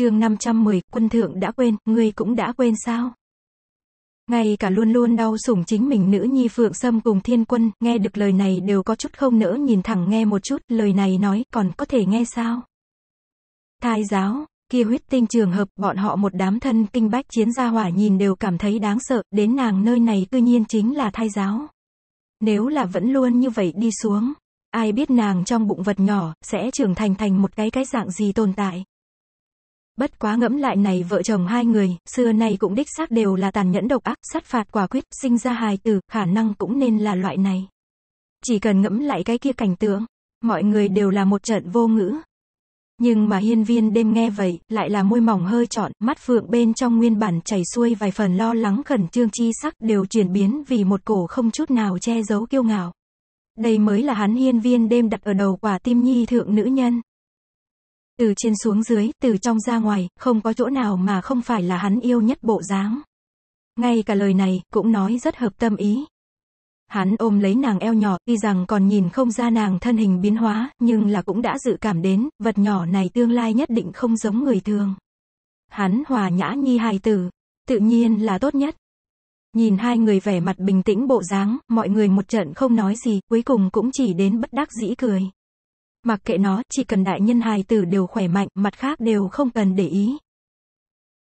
chương 510, quân thượng đã quên, ngươi cũng đã quên sao? Ngay cả luôn luôn đau sủng chính mình nữ nhi Phượng Sâm cùng thiên quân, nghe được lời này đều có chút không nỡ nhìn thẳng nghe một chút, lời này nói, còn có thể nghe sao? Thái giáo, kia huyết tinh trường hợp, bọn họ một đám thân kinh bách chiến gia hỏa nhìn đều cảm thấy đáng sợ, đến nàng nơi này tự nhiên chính là thai giáo. Nếu là vẫn luôn như vậy đi xuống, ai biết nàng trong bụng vật nhỏ, sẽ trưởng thành thành một cái cái dạng gì tồn tại. Bất quá ngẫm lại này vợ chồng hai người, xưa nay cũng đích xác đều là tàn nhẫn độc ác, sát phạt quả quyết, sinh ra hài tử, khả năng cũng nên là loại này. Chỉ cần ngẫm lại cái kia cảnh tượng, mọi người đều là một trận vô ngữ. Nhưng mà hiên viên đêm nghe vậy, lại là môi mỏng hơi trọn, mắt phượng bên trong nguyên bản chảy xuôi vài phần lo lắng khẩn trương chi sắc đều chuyển biến vì một cổ không chút nào che giấu kiêu ngạo. Đây mới là hắn hiên viên đêm đặt ở đầu quả tim nhi thượng nữ nhân từ trên xuống dưới, từ trong ra ngoài, không có chỗ nào mà không phải là hắn yêu nhất bộ dáng. Ngay cả lời này, cũng nói rất hợp tâm ý. Hắn ôm lấy nàng eo nhỏ, tuy rằng còn nhìn không ra nàng thân hình biến hóa, nhưng là cũng đã dự cảm đến, vật nhỏ này tương lai nhất định không giống người thường. Hắn hòa nhã nhi hài tử, tự nhiên là tốt nhất. Nhìn hai người vẻ mặt bình tĩnh bộ dáng, mọi người một trận không nói gì, cuối cùng cũng chỉ đến bất đắc dĩ cười. Mặc kệ nó, chỉ cần đại nhân hài tử đều khỏe mạnh, mặt khác đều không cần để ý.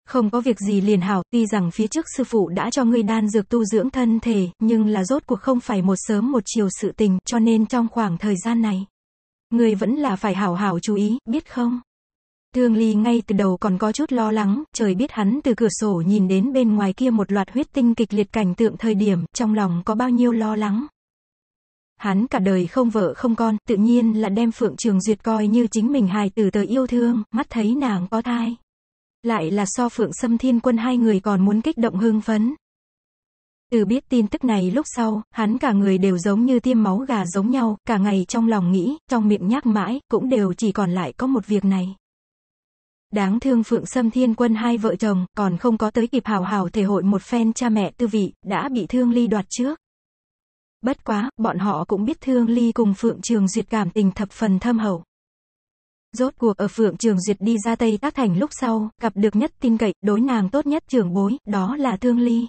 Không có việc gì liền hảo, tuy rằng phía trước sư phụ đã cho ngươi đan dược tu dưỡng thân thể, nhưng là rốt cuộc không phải một sớm một chiều sự tình, cho nên trong khoảng thời gian này, ngươi vẫn là phải hảo hảo chú ý, biết không? Thương Ly ngay từ đầu còn có chút lo lắng, trời biết hắn từ cửa sổ nhìn đến bên ngoài kia một loạt huyết tinh kịch liệt cảnh tượng thời điểm, trong lòng có bao nhiêu lo lắng. Hắn cả đời không vợ không con, tự nhiên là đem Phượng Trường Duyệt coi như chính mình hài tử tờ yêu thương, mắt thấy nàng có thai. Lại là so Phượng xâm Thiên Quân hai người còn muốn kích động hưng phấn. Từ biết tin tức này lúc sau, hắn cả người đều giống như tiêm máu gà giống nhau, cả ngày trong lòng nghĩ, trong miệng nhắc mãi, cũng đều chỉ còn lại có một việc này. Đáng thương Phượng xâm Thiên Quân hai vợ chồng, còn không có tới kịp hào hào thể hội một phen cha mẹ tư vị, đã bị thương ly đoạt trước. Bất quá, bọn họ cũng biết Thương Ly cùng Phượng Trường Duyệt cảm tình thập phần thâm hậu. Rốt cuộc ở Phượng Trường Duyệt đi ra Tây Tác Thành lúc sau, gặp được nhất tin cậy, đối nàng tốt nhất trường bối, đó là Thương Ly.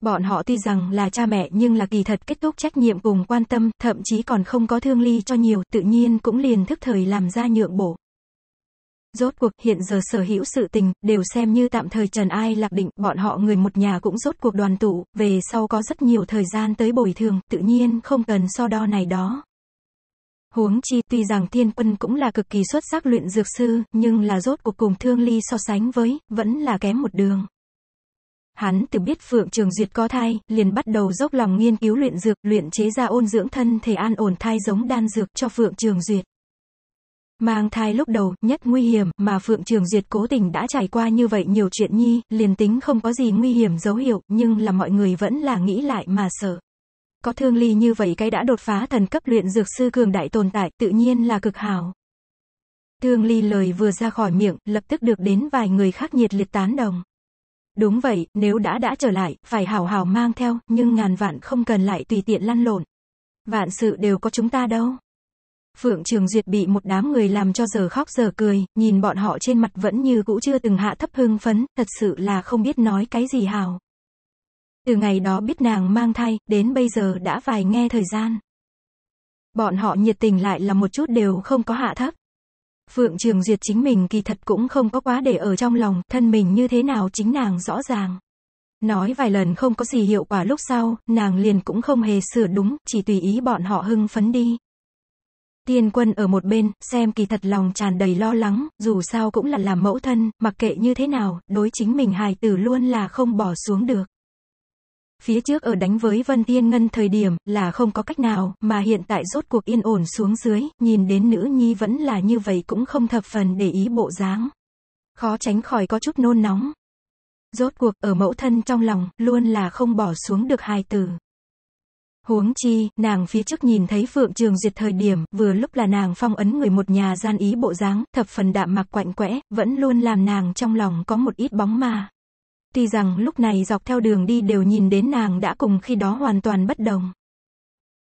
Bọn họ tuy rằng là cha mẹ nhưng là kỳ thật kết thúc trách nhiệm cùng quan tâm, thậm chí còn không có Thương Ly cho nhiều, tự nhiên cũng liền thức thời làm ra nhượng bổ. Rốt cuộc, hiện giờ sở hữu sự tình, đều xem như tạm thời trần ai lạc định, bọn họ người một nhà cũng rốt cuộc đoàn tụ, về sau có rất nhiều thời gian tới bồi thường, tự nhiên không cần so đo này đó. Huống chi tuy rằng thiên quân cũng là cực kỳ xuất sắc luyện dược sư, nhưng là rốt cuộc cùng thương ly so sánh với, vẫn là kém một đường. Hắn từ biết Phượng Trường Duyệt có thai, liền bắt đầu dốc lòng nghiên cứu luyện dược, luyện chế ra ôn dưỡng thân thể an ổn thai giống đan dược cho Phượng Trường Duyệt. Mang thai lúc đầu, nhất nguy hiểm, mà Phượng Trường Duyệt cố tình đã trải qua như vậy nhiều chuyện nhi, liền tính không có gì nguy hiểm dấu hiệu, nhưng là mọi người vẫn là nghĩ lại mà sợ. Có thương ly như vậy cái đã đột phá thần cấp luyện dược sư cường đại tồn tại, tự nhiên là cực hảo. Thương ly lời vừa ra khỏi miệng, lập tức được đến vài người khác nhiệt liệt tán đồng. Đúng vậy, nếu đã đã trở lại, phải hảo hảo mang theo, nhưng ngàn vạn không cần lại tùy tiện lăn lộn. Vạn sự đều có chúng ta đâu. Phượng Trường Duyệt bị một đám người làm cho giờ khóc giờ cười, nhìn bọn họ trên mặt vẫn như cũ chưa từng hạ thấp hưng phấn, thật sự là không biết nói cái gì hào. Từ ngày đó biết nàng mang thai, đến bây giờ đã vài nghe thời gian. Bọn họ nhiệt tình lại là một chút đều không có hạ thấp. Phượng Trường Duyệt chính mình kỳ thật cũng không có quá để ở trong lòng, thân mình như thế nào chính nàng rõ ràng. Nói vài lần không có gì hiệu quả lúc sau, nàng liền cũng không hề sửa đúng, chỉ tùy ý bọn họ hưng phấn đi. Tiên quân ở một bên, xem kỳ thật lòng tràn đầy lo lắng, dù sao cũng là làm mẫu thân, mặc kệ như thế nào, đối chính mình hài tử luôn là không bỏ xuống được. Phía trước ở đánh với Vân Thiên Ngân thời điểm là không có cách nào, mà hiện tại rốt cuộc yên ổn xuống dưới, nhìn đến nữ nhi vẫn là như vậy cũng không thập phần để ý bộ dáng. Khó tránh khỏi có chút nôn nóng. Rốt cuộc ở mẫu thân trong lòng, luôn là không bỏ xuống được hài tử. Huống chi, nàng phía trước nhìn thấy Phượng Trường Duyệt thời điểm, vừa lúc là nàng phong ấn người một nhà gian ý bộ dáng, thập phần đạm mạc quạnh quẽ, vẫn luôn làm nàng trong lòng có một ít bóng ma. Tuy rằng lúc này dọc theo đường đi đều nhìn đến nàng đã cùng khi đó hoàn toàn bất đồng.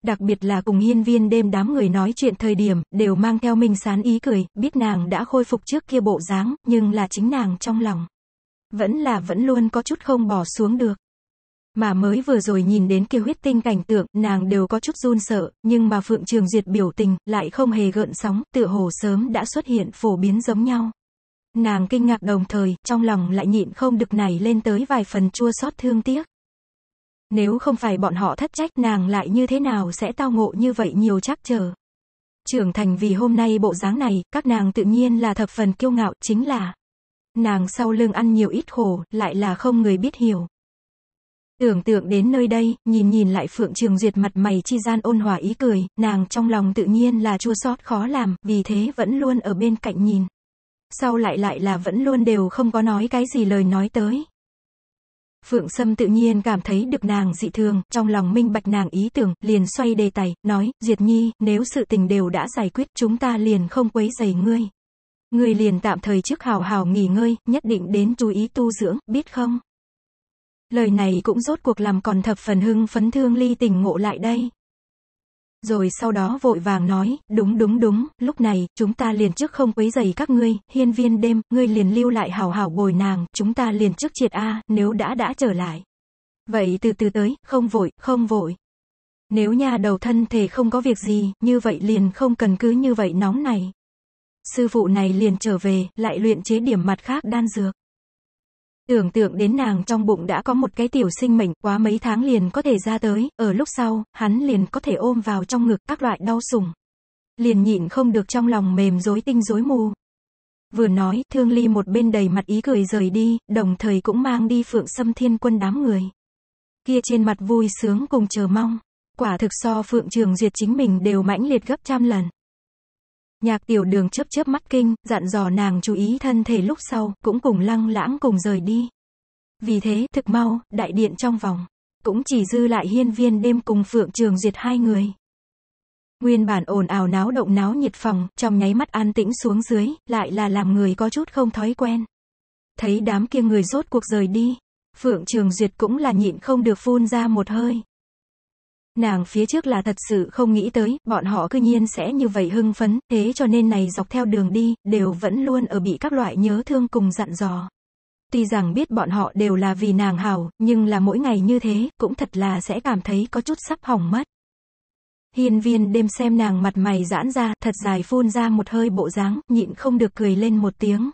Đặc biệt là cùng hiên viên đêm đám người nói chuyện thời điểm, đều mang theo mình sán ý cười, biết nàng đã khôi phục trước kia bộ dáng, nhưng là chính nàng trong lòng. Vẫn là vẫn luôn có chút không bỏ xuống được. Mà mới vừa rồi nhìn đến kia huyết tinh cảnh tượng, nàng đều có chút run sợ, nhưng mà Phượng Trường Duyệt biểu tình, lại không hề gợn sóng, tựa hồ sớm đã xuất hiện phổ biến giống nhau. Nàng kinh ngạc đồng thời, trong lòng lại nhịn không được nảy lên tới vài phần chua xót thương tiếc. Nếu không phải bọn họ thất trách nàng lại như thế nào sẽ tao ngộ như vậy nhiều chắc chờ. Trưởng thành vì hôm nay bộ dáng này, các nàng tự nhiên là thập phần kiêu ngạo, chính là nàng sau lưng ăn nhiều ít khổ, lại là không người biết hiểu. Tưởng tượng đến nơi đây, nhìn nhìn lại Phượng Trường Duyệt mặt mày chi gian ôn hòa ý cười, nàng trong lòng tự nhiên là chua xót khó làm, vì thế vẫn luôn ở bên cạnh nhìn. Sau lại lại là vẫn luôn đều không có nói cái gì lời nói tới. Phượng Sâm tự nhiên cảm thấy được nàng dị thường, trong lòng minh bạch nàng ý tưởng, liền xoay đề tài, nói, diệt Nhi, nếu sự tình đều đã giải quyết, chúng ta liền không quấy giày ngươi. Ngươi liền tạm thời trước hào hào nghỉ ngơi, nhất định đến chú ý tu dưỡng, biết không? Lời này cũng rốt cuộc làm còn thập phần hưng phấn thương ly tỉnh ngộ lại đây. Rồi sau đó vội vàng nói, đúng đúng đúng, lúc này, chúng ta liền trước không quấy giày các ngươi, hiên viên đêm, ngươi liền lưu lại hảo hảo bồi nàng, chúng ta liền trước triệt A, nếu đã đã trở lại. Vậy từ từ tới, không vội, không vội. Nếu nhà đầu thân thể không có việc gì, như vậy liền không cần cứ như vậy nóng này. Sư phụ này liền trở về, lại luyện chế điểm mặt khác đan dược. Tưởng tượng đến nàng trong bụng đã có một cái tiểu sinh mệnh, quá mấy tháng liền có thể ra tới, ở lúc sau, hắn liền có thể ôm vào trong ngực các loại đau sủng. Liền nhịn không được trong lòng mềm rối tinh rối mù. Vừa nói, Thương Ly một bên đầy mặt ý cười rời đi, đồng thời cũng mang đi Phượng xâm Thiên Quân đám người. Kia trên mặt vui sướng cùng chờ mong, quả thực so Phượng Trường Duyệt chính mình đều mãnh liệt gấp trăm lần. Nhạc tiểu đường chớp chớp mắt kinh, dặn dò nàng chú ý thân thể lúc sau, cũng cùng lăng lãng cùng rời đi. Vì thế, thực mau, đại điện trong vòng, cũng chỉ dư lại hiên viên đêm cùng phượng trường diệt hai người. Nguyên bản ồn ào náo động náo nhiệt phòng, trong nháy mắt an tĩnh xuống dưới, lại là làm người có chút không thói quen. Thấy đám kia người rốt cuộc rời đi, Phượng Trường Duyệt cũng là nhịn không được phun ra một hơi. Nàng phía trước là thật sự không nghĩ tới, bọn họ cư nhiên sẽ như vậy hưng phấn, thế cho nên này dọc theo đường đi, đều vẫn luôn ở bị các loại nhớ thương cùng dặn dò. Tuy rằng biết bọn họ đều là vì nàng hảo, nhưng là mỗi ngày như thế, cũng thật là sẽ cảm thấy có chút sắp hỏng mất. Hiên viên đêm xem nàng mặt mày giãn ra, thật dài phun ra một hơi bộ dáng, nhịn không được cười lên một tiếng.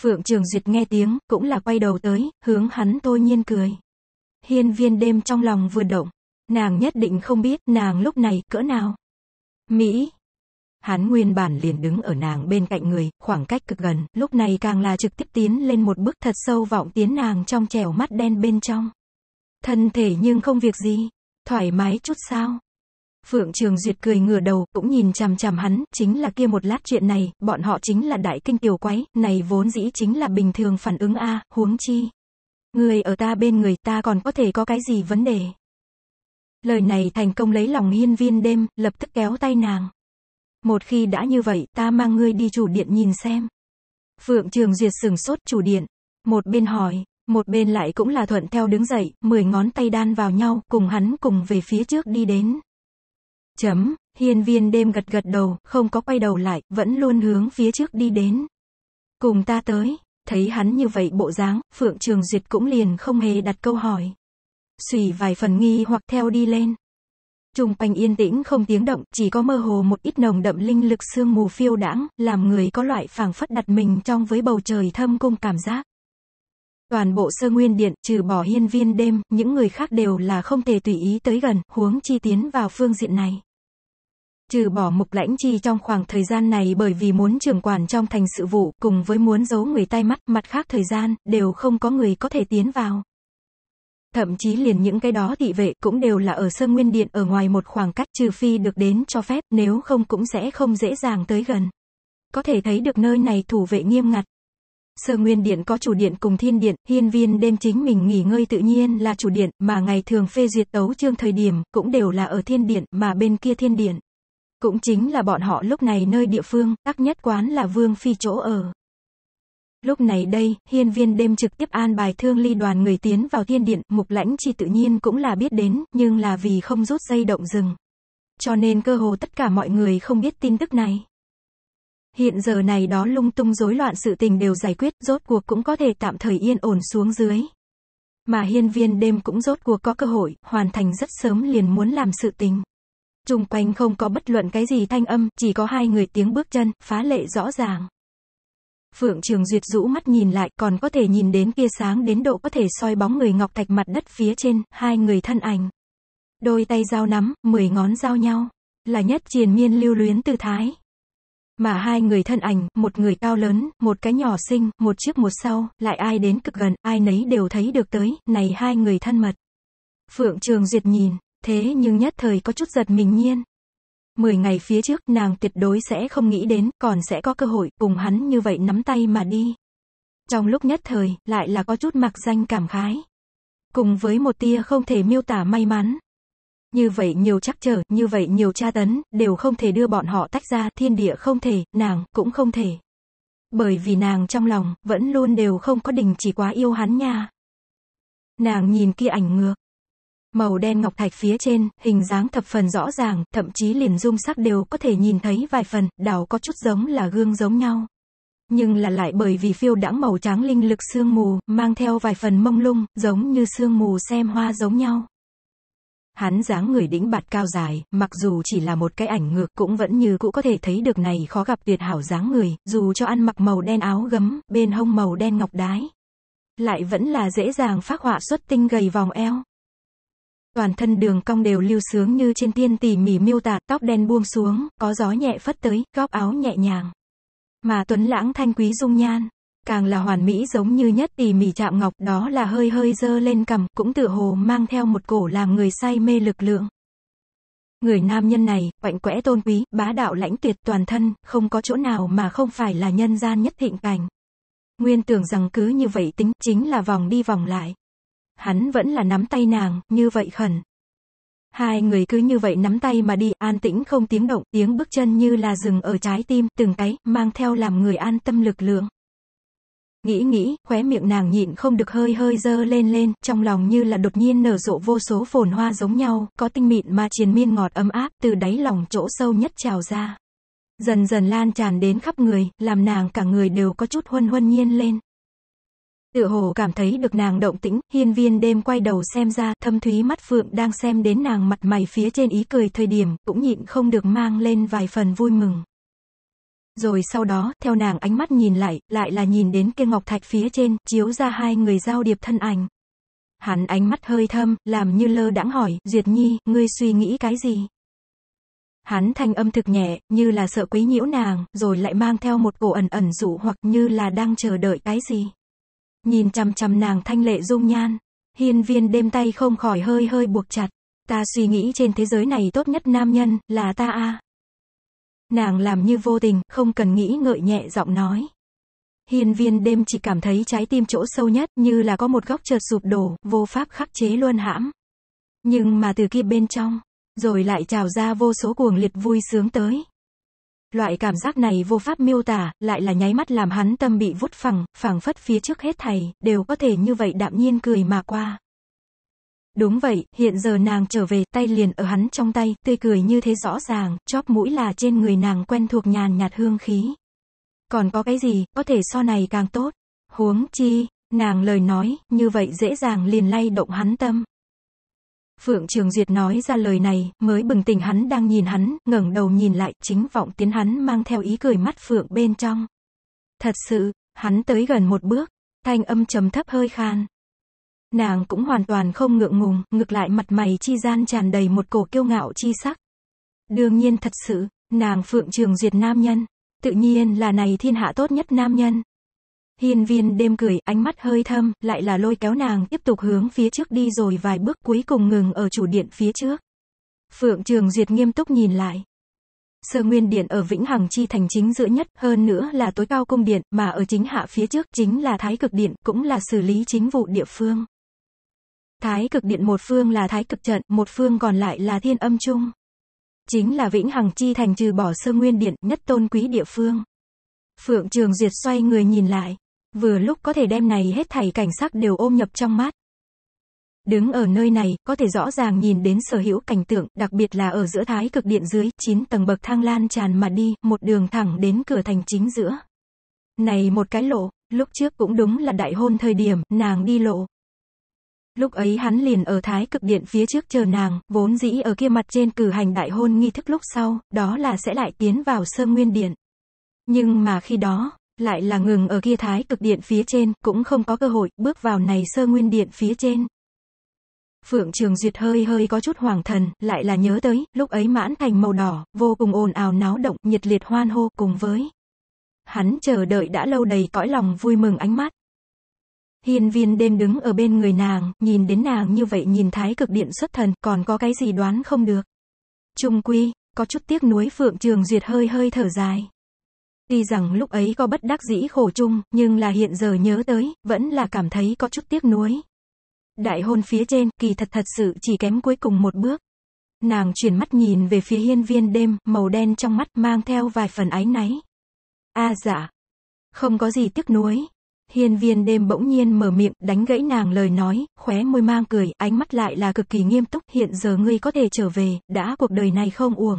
Phượng Trường Duyệt nghe tiếng, cũng là quay đầu tới, hướng hắn tôi nhiên cười. Hiên viên đêm trong lòng vừa động, Nàng nhất định không biết nàng lúc này cỡ nào. Mỹ. Hắn nguyên bản liền đứng ở nàng bên cạnh người, khoảng cách cực gần, lúc này càng là trực tiếp tiến lên một bước thật sâu vọng tiến nàng trong trẻo mắt đen bên trong. Thân thể nhưng không việc gì, thoải mái chút sao. Phượng Trường Duyệt cười ngửa đầu, cũng nhìn chằm chằm hắn, chính là kia một lát chuyện này, bọn họ chính là đại kinh tiểu quái, này vốn dĩ chính là bình thường phản ứng a, huống chi. Người ở ta bên người ta còn có thể có cái gì vấn đề. Lời này thành công lấy lòng hiên viên đêm, lập tức kéo tay nàng. Một khi đã như vậy, ta mang ngươi đi chủ điện nhìn xem. Phượng Trường Duyệt sừng sốt chủ điện. Một bên hỏi, một bên lại cũng là thuận theo đứng dậy, mười ngón tay đan vào nhau, cùng hắn cùng về phía trước đi đến. Chấm, hiên viên đêm gật gật đầu, không có quay đầu lại, vẫn luôn hướng phía trước đi đến. Cùng ta tới, thấy hắn như vậy bộ dáng, Phượng Trường Duyệt cũng liền không hề đặt câu hỏi xùy vài phần nghi hoặc theo đi lên. Trung quanh yên tĩnh không tiếng động, chỉ có mơ hồ một ít nồng đậm linh lực sương mù phiêu đãng, làm người có loại phảng phất đặt mình trong với bầu trời thâm cung cảm giác. Toàn bộ sơ nguyên điện, trừ bỏ hiên viên đêm, những người khác đều là không thể tùy ý tới gần, huống chi tiến vào phương diện này. Trừ bỏ mục lãnh chi trong khoảng thời gian này bởi vì muốn trưởng quản trong thành sự vụ, cùng với muốn giấu người tay mắt, mặt khác thời gian, đều không có người có thể tiến vào thậm chí liền những cái đó thị vệ cũng đều là ở sơ nguyên điện ở ngoài một khoảng cách trừ phi được đến cho phép nếu không cũng sẽ không dễ dàng tới gần. Có thể thấy được nơi này thủ vệ nghiêm ngặt. Sơ nguyên điện có chủ điện cùng thiên điện, hiên viên đêm chính mình nghỉ ngơi tự nhiên là chủ điện, mà ngày thường phê duyệt tấu chương thời điểm, cũng đều là ở thiên điện, mà bên kia thiên điện. Cũng chính là bọn họ lúc này nơi địa phương, tắc nhất quán là vương phi chỗ ở. Lúc này đây, hiên viên đêm trực tiếp an bài thương ly đoàn người tiến vào thiên điện, mục lãnh chi tự nhiên cũng là biết đến, nhưng là vì không rút dây động rừng. Cho nên cơ hồ tất cả mọi người không biết tin tức này. Hiện giờ này đó lung tung rối loạn sự tình đều giải quyết, rốt cuộc cũng có thể tạm thời yên ổn xuống dưới. Mà hiên viên đêm cũng rốt cuộc có cơ hội, hoàn thành rất sớm liền muốn làm sự tình. Trung quanh không có bất luận cái gì thanh âm, chỉ có hai người tiếng bước chân, phá lệ rõ ràng. Phượng Trường Duyệt rũ mắt nhìn lại, còn có thể nhìn đến kia sáng đến độ có thể soi bóng người ngọc thạch mặt đất phía trên, hai người thân ảnh. Đôi tay dao nắm, mười ngón giao nhau, là nhất triền miên lưu luyến tư thái. Mà hai người thân ảnh, một người cao lớn, một cái nhỏ xinh, một trước một sau, lại ai đến cực gần, ai nấy đều thấy được tới, này hai người thân mật. Phượng Trường Duyệt nhìn, thế nhưng nhất thời có chút giật mình nhiên. 10 ngày phía trước nàng tuyệt đối sẽ không nghĩ đến, còn sẽ có cơ hội cùng hắn như vậy nắm tay mà đi. Trong lúc nhất thời, lại là có chút mặc danh cảm khái. Cùng với một tia không thể miêu tả may mắn. Như vậy nhiều chắc trở, như vậy nhiều tra tấn, đều không thể đưa bọn họ tách ra, thiên địa không thể, nàng, cũng không thể. Bởi vì nàng trong lòng, vẫn luôn đều không có đình chỉ quá yêu hắn nha. Nàng nhìn kia ảnh ngược, màu đen ngọc thạch phía trên, hình dáng thập phần rõ ràng, thậm chí liền dung sắc đều có thể nhìn thấy vài phần, đảo có chút giống là gương giống nhau. Nhưng là lại bởi vì phiêu đãng màu trắng linh lực sương mù, mang theo vài phần mông lung, giống như sương mù xem hoa giống nhau. Hắn dáng người đĩnh bạt cao dài, mặc dù chỉ là một cái ảnh ngược cũng vẫn như cũ có thể thấy được này khó gặp tuyệt hảo dáng người, dù cho ăn mặc màu đen áo gấm, bên hông màu đen ngọc đái. Lại vẫn là dễ dàng phát họa xuất tinh gầy vòng eo toàn thân đường cong đều lưu sướng như trên tiên tỉ mỉ miêu tả, tóc đen buông xuống, có gió nhẹ phất tới, góc áo nhẹ nhàng. Mà Tuấn Lãng thanh quý dung nhan, càng là hoàn mỹ giống như nhất tỉ mỉ chạm ngọc, đó là hơi hơi dơ lên cằm, cũng tự hồ mang theo một cổ làm người say mê lực lượng. Người nam nhân này, quạnh quẽ tôn quý, bá đạo lãnh tuyệt toàn thân, không có chỗ nào mà không phải là nhân gian nhất thịnh cảnh. Nguyên tưởng rằng cứ như vậy tính, chính là vòng đi vòng lại hắn vẫn là nắm tay nàng, như vậy khẩn. Hai người cứ như vậy nắm tay mà đi, an tĩnh không tiếng động, tiếng bước chân như là rừng ở trái tim, từng cái, mang theo làm người an tâm lực lượng. Nghĩ nghĩ, khóe miệng nàng nhịn không được hơi hơi dơ lên lên, trong lòng như là đột nhiên nở rộ vô số phồn hoa giống nhau, có tinh mịn mà triền miên ngọt ấm áp, từ đáy lòng chỗ sâu nhất trào ra. Dần dần lan tràn đến khắp người, làm nàng cả người đều có chút huân huân nhiên lên tựa hồ cảm thấy được nàng động tĩnh, hiên viên đêm quay đầu xem ra, thâm thúy mắt phượng đang xem đến nàng mặt mày phía trên ý cười thời điểm, cũng nhịn không được mang lên vài phần vui mừng. Rồi sau đó, theo nàng ánh mắt nhìn lại, lại là nhìn đến kia ngọc thạch phía trên, chiếu ra hai người giao điệp thân ảnh. Hắn ánh mắt hơi thâm, làm như lơ đãng hỏi, Duyệt Nhi, ngươi suy nghĩ cái gì? Hắn thanh âm thực nhẹ, như là sợ quấy nhiễu nàng, rồi lại mang theo một cổ ẩn ẩn dụ hoặc như là đang chờ đợi cái gì nhìn chằm chằm nàng thanh lệ dung nhan. Hiên viên đêm tay không khỏi hơi hơi buộc chặt. Ta suy nghĩ trên thế giới này tốt nhất nam nhân, là ta a. Nàng làm như vô tình, không cần nghĩ ngợi nhẹ giọng nói. Hiên viên đêm chỉ cảm thấy trái tim chỗ sâu nhất như là có một góc chợt sụp đổ, vô pháp khắc chế luôn hãm. Nhưng mà từ kia bên trong, rồi lại trào ra vô số cuồng liệt vui sướng tới. Loại cảm giác này vô pháp miêu tả, lại là nháy mắt làm hắn tâm bị vút phẳng, phẳng phất phía trước hết thầy, đều có thể như vậy đạm nhiên cười mà qua. Đúng vậy, hiện giờ nàng trở về, tay liền ở hắn trong tay, tươi cười như thế rõ ràng, chóp mũi là trên người nàng quen thuộc nhàn nhạt hương khí. Còn có cái gì, có thể so này càng tốt. Huống chi, nàng lời nói, như vậy dễ dàng liền lay động hắn tâm. Phượng Trường Duyệt nói ra lời này, mới bừng tỉnh hắn đang nhìn hắn, ngẩng đầu nhìn lại, chính vọng tiến hắn mang theo ý cười mắt Phượng bên trong. Thật sự, hắn tới gần một bước, thanh âm trầm thấp hơi khan. Nàng cũng hoàn toàn không ngượng ngùng, ngược lại mặt mày chi gian tràn đầy một cổ kiêu ngạo chi sắc. Đương nhiên thật sự, nàng Phượng Trường Duyệt nam nhân, tự nhiên là này thiên hạ tốt nhất nam nhân, Hiên viên đêm cười, ánh mắt hơi thâm, lại là lôi kéo nàng, tiếp tục hướng phía trước đi rồi vài bước cuối cùng ngừng ở chủ điện phía trước. Phượng Trường Duyệt nghiêm túc nhìn lại. Sơ Nguyên Điện ở Vĩnh Hằng Chi thành chính giữa nhất, hơn nữa là tối cao cung điện, mà ở chính hạ phía trước chính là Thái Cực Điện, cũng là xử lý chính vụ địa phương. Thái Cực Điện một phương là Thái Cực Trận, một phương còn lại là Thiên Âm Trung. Chính là Vĩnh Hằng Chi thành trừ bỏ Sơ Nguyên Điện, nhất tôn quý địa phương. Phượng Trường Duyệt xoay người nhìn lại vừa lúc có thể đem này hết thảy cảnh sắc đều ôm nhập trong mắt. Đứng ở nơi này, có thể rõ ràng nhìn đến sở hữu cảnh tượng, đặc biệt là ở giữa thái cực điện dưới, 9 tầng bậc thang lan tràn mà đi, một đường thẳng đến cửa thành chính giữa. Này một cái lộ, lúc trước cũng đúng là đại hôn thời điểm, nàng đi lộ. Lúc ấy hắn liền ở thái cực điện phía trước chờ nàng, vốn dĩ ở kia mặt trên cử hành đại hôn nghi thức lúc sau, đó là sẽ lại tiến vào sơ nguyên điện. Nhưng mà khi đó, lại là ngừng ở kia thái cực điện phía trên, cũng không có cơ hội bước vào này sơ nguyên điện phía trên. Phượng Trường Duyệt hơi hơi có chút hoàng thần, lại là nhớ tới, lúc ấy mãn thành màu đỏ, vô cùng ồn ào náo động, nhiệt liệt hoan hô cùng với. Hắn chờ đợi đã lâu đầy cõi lòng vui mừng ánh mắt. Hiên viên đêm đứng ở bên người nàng, nhìn đến nàng như vậy nhìn thái cực điện xuất thần, còn có cái gì đoán không được. Trung quy, có chút tiếc nuối Phượng Trường Duyệt hơi hơi thở dài. Tuy rằng lúc ấy có bất đắc dĩ khổ chung, nhưng là hiện giờ nhớ tới, vẫn là cảm thấy có chút tiếc nuối. Đại hôn phía trên, kỳ thật thật sự chỉ kém cuối cùng một bước. Nàng chuyển mắt nhìn về phía hiên viên đêm, màu đen trong mắt mang theo vài phần áy náy. A dạ. Không có gì tiếc nuối. Hiên viên đêm bỗng nhiên mở miệng, đánh gãy nàng lời nói, khóe môi mang cười, ánh mắt lại là cực kỳ nghiêm túc, hiện giờ ngươi có thể trở về, đã cuộc đời này không uổng.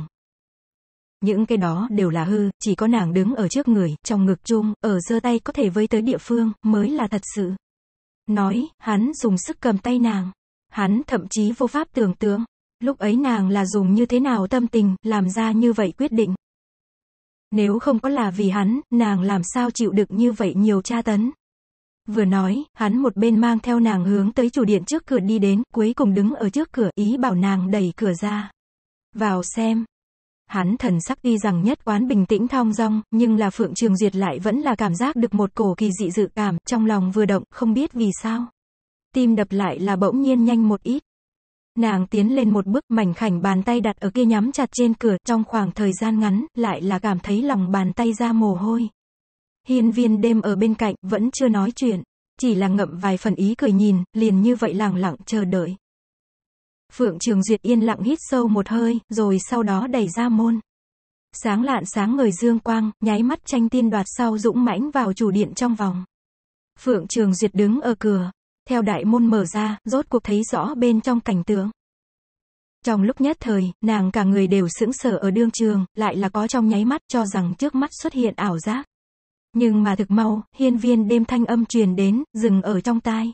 Những cái đó đều là hư, chỉ có nàng đứng ở trước người, trong ngực chung, ở giơ tay có thể với tới địa phương, mới là thật sự. Nói, hắn dùng sức cầm tay nàng. Hắn thậm chí vô pháp tưởng tượng. Lúc ấy nàng là dùng như thế nào tâm tình, làm ra như vậy quyết định. Nếu không có là vì hắn, nàng làm sao chịu đựng như vậy nhiều tra tấn. Vừa nói, hắn một bên mang theo nàng hướng tới chủ điện trước cửa đi đến, cuối cùng đứng ở trước cửa, ý bảo nàng đẩy cửa ra. Vào xem, hắn thần sắc tuy rằng nhất quán bình tĩnh thong dong, nhưng là Phượng Trường Duyệt lại vẫn là cảm giác được một cổ kỳ dị dự cảm, trong lòng vừa động, không biết vì sao. Tim đập lại là bỗng nhiên nhanh một ít. Nàng tiến lên một bước, mảnh khảnh bàn tay đặt ở kia nhắm chặt trên cửa, trong khoảng thời gian ngắn, lại là cảm thấy lòng bàn tay ra mồ hôi. Hiên viên đêm ở bên cạnh, vẫn chưa nói chuyện, chỉ là ngậm vài phần ý cười nhìn, liền như vậy lẳng lặng chờ đợi. Phượng Trường Duyệt yên lặng hít sâu một hơi, rồi sau đó đẩy ra môn. Sáng lạn sáng người dương quang, nháy mắt tranh tiên đoạt sau dũng mãnh vào chủ điện trong vòng. Phượng Trường Duyệt đứng ở cửa, theo đại môn mở ra, rốt cuộc thấy rõ bên trong cảnh tượng. Trong lúc nhất thời, nàng cả người đều sững sờ ở đương trường, lại là có trong nháy mắt cho rằng trước mắt xuất hiện ảo giác. Nhưng mà thực mau, hiên viên đêm thanh âm truyền đến, dừng ở trong tai.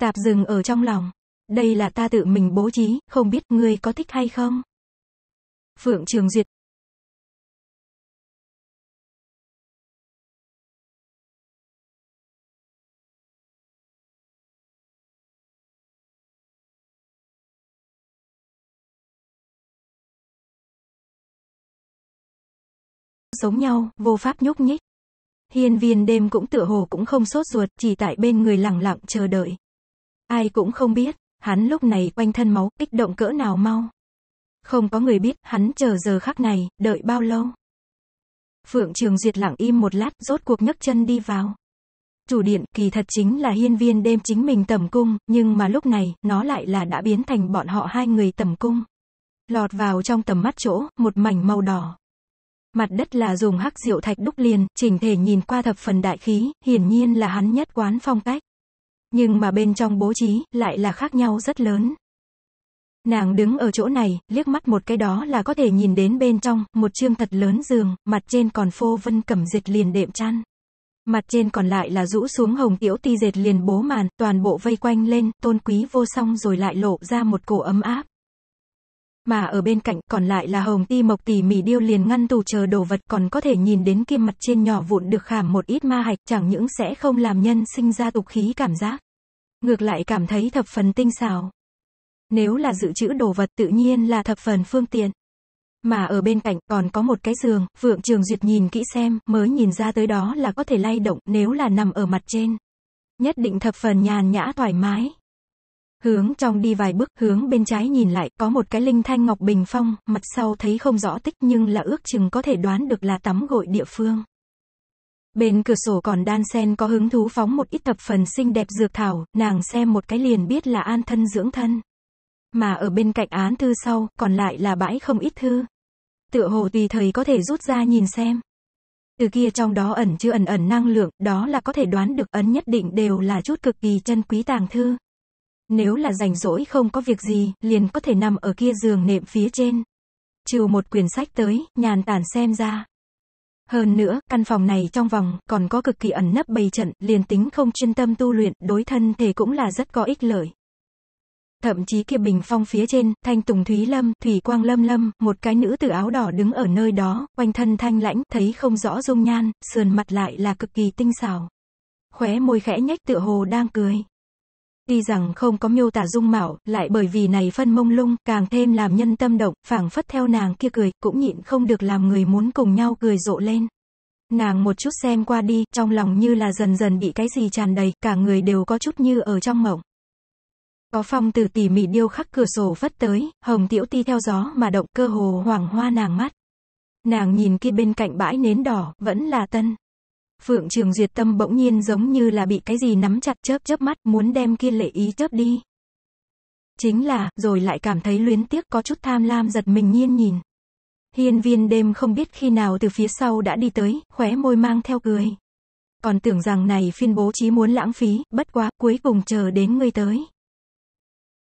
Tạp dừng ở trong lòng. Đây là ta tự mình bố trí, không biết ngươi có thích hay không? Phượng Trường Duyệt sống nhau, vô pháp nhúc nhích. Hiên viên đêm cũng tựa hồ cũng không sốt ruột, chỉ tại bên người lặng lặng chờ đợi. Ai cũng không biết, hắn lúc này quanh thân máu, kích động cỡ nào mau. Không có người biết, hắn chờ giờ khắc này, đợi bao lâu. Phượng Trường Duyệt lặng im một lát, rốt cuộc nhấc chân đi vào. Chủ điện, kỳ thật chính là hiên viên đêm chính mình tầm cung, nhưng mà lúc này, nó lại là đã biến thành bọn họ hai người tầm cung. Lọt vào trong tầm mắt chỗ, một mảnh màu đỏ. Mặt đất là dùng hắc rượu thạch đúc liền, chỉnh thể nhìn qua thập phần đại khí, hiển nhiên là hắn nhất quán phong cách. Nhưng mà bên trong bố trí, lại là khác nhau rất lớn. Nàng đứng ở chỗ này, liếc mắt một cái đó là có thể nhìn đến bên trong, một chương thật lớn giường, mặt trên còn phô vân cẩm dệt liền đệm chăn. Mặt trên còn lại là rũ xuống hồng tiểu ti dệt liền bố màn, toàn bộ vây quanh lên, tôn quý vô song rồi lại lộ ra một cổ ấm áp mà ở bên cạnh còn lại là hồng ti mộc tỉ mỉ điêu liền ngăn tủ chờ đồ vật còn có thể nhìn đến kim mặt trên nhỏ vụn được khảm một ít ma hạch chẳng những sẽ không làm nhân sinh ra tục khí cảm giác. Ngược lại cảm thấy thập phần tinh xảo. Nếu là dự trữ đồ vật tự nhiên là thập phần phương tiện. Mà ở bên cạnh còn có một cái giường, Vượng Trường Duyệt nhìn kỹ xem, mới nhìn ra tới đó là có thể lay động nếu là nằm ở mặt trên. Nhất định thập phần nhàn nhã thoải mái. Hướng trong đi vài bước, hướng bên trái nhìn lại, có một cái linh thanh ngọc bình phong, mặt sau thấy không rõ tích nhưng là ước chừng có thể đoán được là tắm gội địa phương. Bên cửa sổ còn đan sen có hứng thú phóng một ít tập phần xinh đẹp dược thảo, nàng xem một cái liền biết là an thân dưỡng thân. Mà ở bên cạnh án thư sau, còn lại là bãi không ít thư. Tựa hồ tùy thời có thể rút ra nhìn xem. Từ kia trong đó ẩn chưa ẩn ẩn năng lượng, đó là có thể đoán được ấn nhất định đều là chút cực kỳ chân quý tàng thư. Nếu là rảnh rỗi không có việc gì, liền có thể nằm ở kia giường nệm phía trên. Trừ một quyển sách tới, nhàn tản xem ra. Hơn nữa, căn phòng này trong vòng, còn có cực kỳ ẩn nấp bày trận, liền tính không chuyên tâm tu luyện, đối thân thể cũng là rất có ích lợi. Thậm chí kia bình phong phía trên, thanh tùng thúy lâm, thủy quang lâm lâm, một cái nữ tử áo đỏ đứng ở nơi đó, quanh thân thanh lãnh, thấy không rõ dung nhan, sườn mặt lại là cực kỳ tinh xảo. Khóe môi khẽ nhếch tựa hồ đang cười. Tuy rằng không có miêu tả dung mạo, lại bởi vì này phân mông lung, càng thêm làm nhân tâm động, phảng phất theo nàng kia cười, cũng nhịn không được làm người muốn cùng nhau cười rộ lên. Nàng một chút xem qua đi, trong lòng như là dần dần bị cái gì tràn đầy, cả người đều có chút như ở trong mộng. Có phong từ tỉ mỉ điêu khắc cửa sổ vất tới, hồng tiểu ti theo gió mà động cơ hồ hoàng hoa nàng mắt. Nàng nhìn kia bên cạnh bãi nến đỏ, vẫn là tân. Phượng Trường Duyệt tâm bỗng nhiên giống như là bị cái gì nắm chặt chớp chớp mắt, muốn đem kia lệ ý chớp đi. Chính là, rồi lại cảm thấy luyến tiếc có chút tham lam giật mình nhiên nhìn. Hiên viên đêm không biết khi nào từ phía sau đã đi tới, khóe môi mang theo cười. Còn tưởng rằng này phiên bố trí muốn lãng phí, bất quá, cuối cùng chờ đến ngươi tới.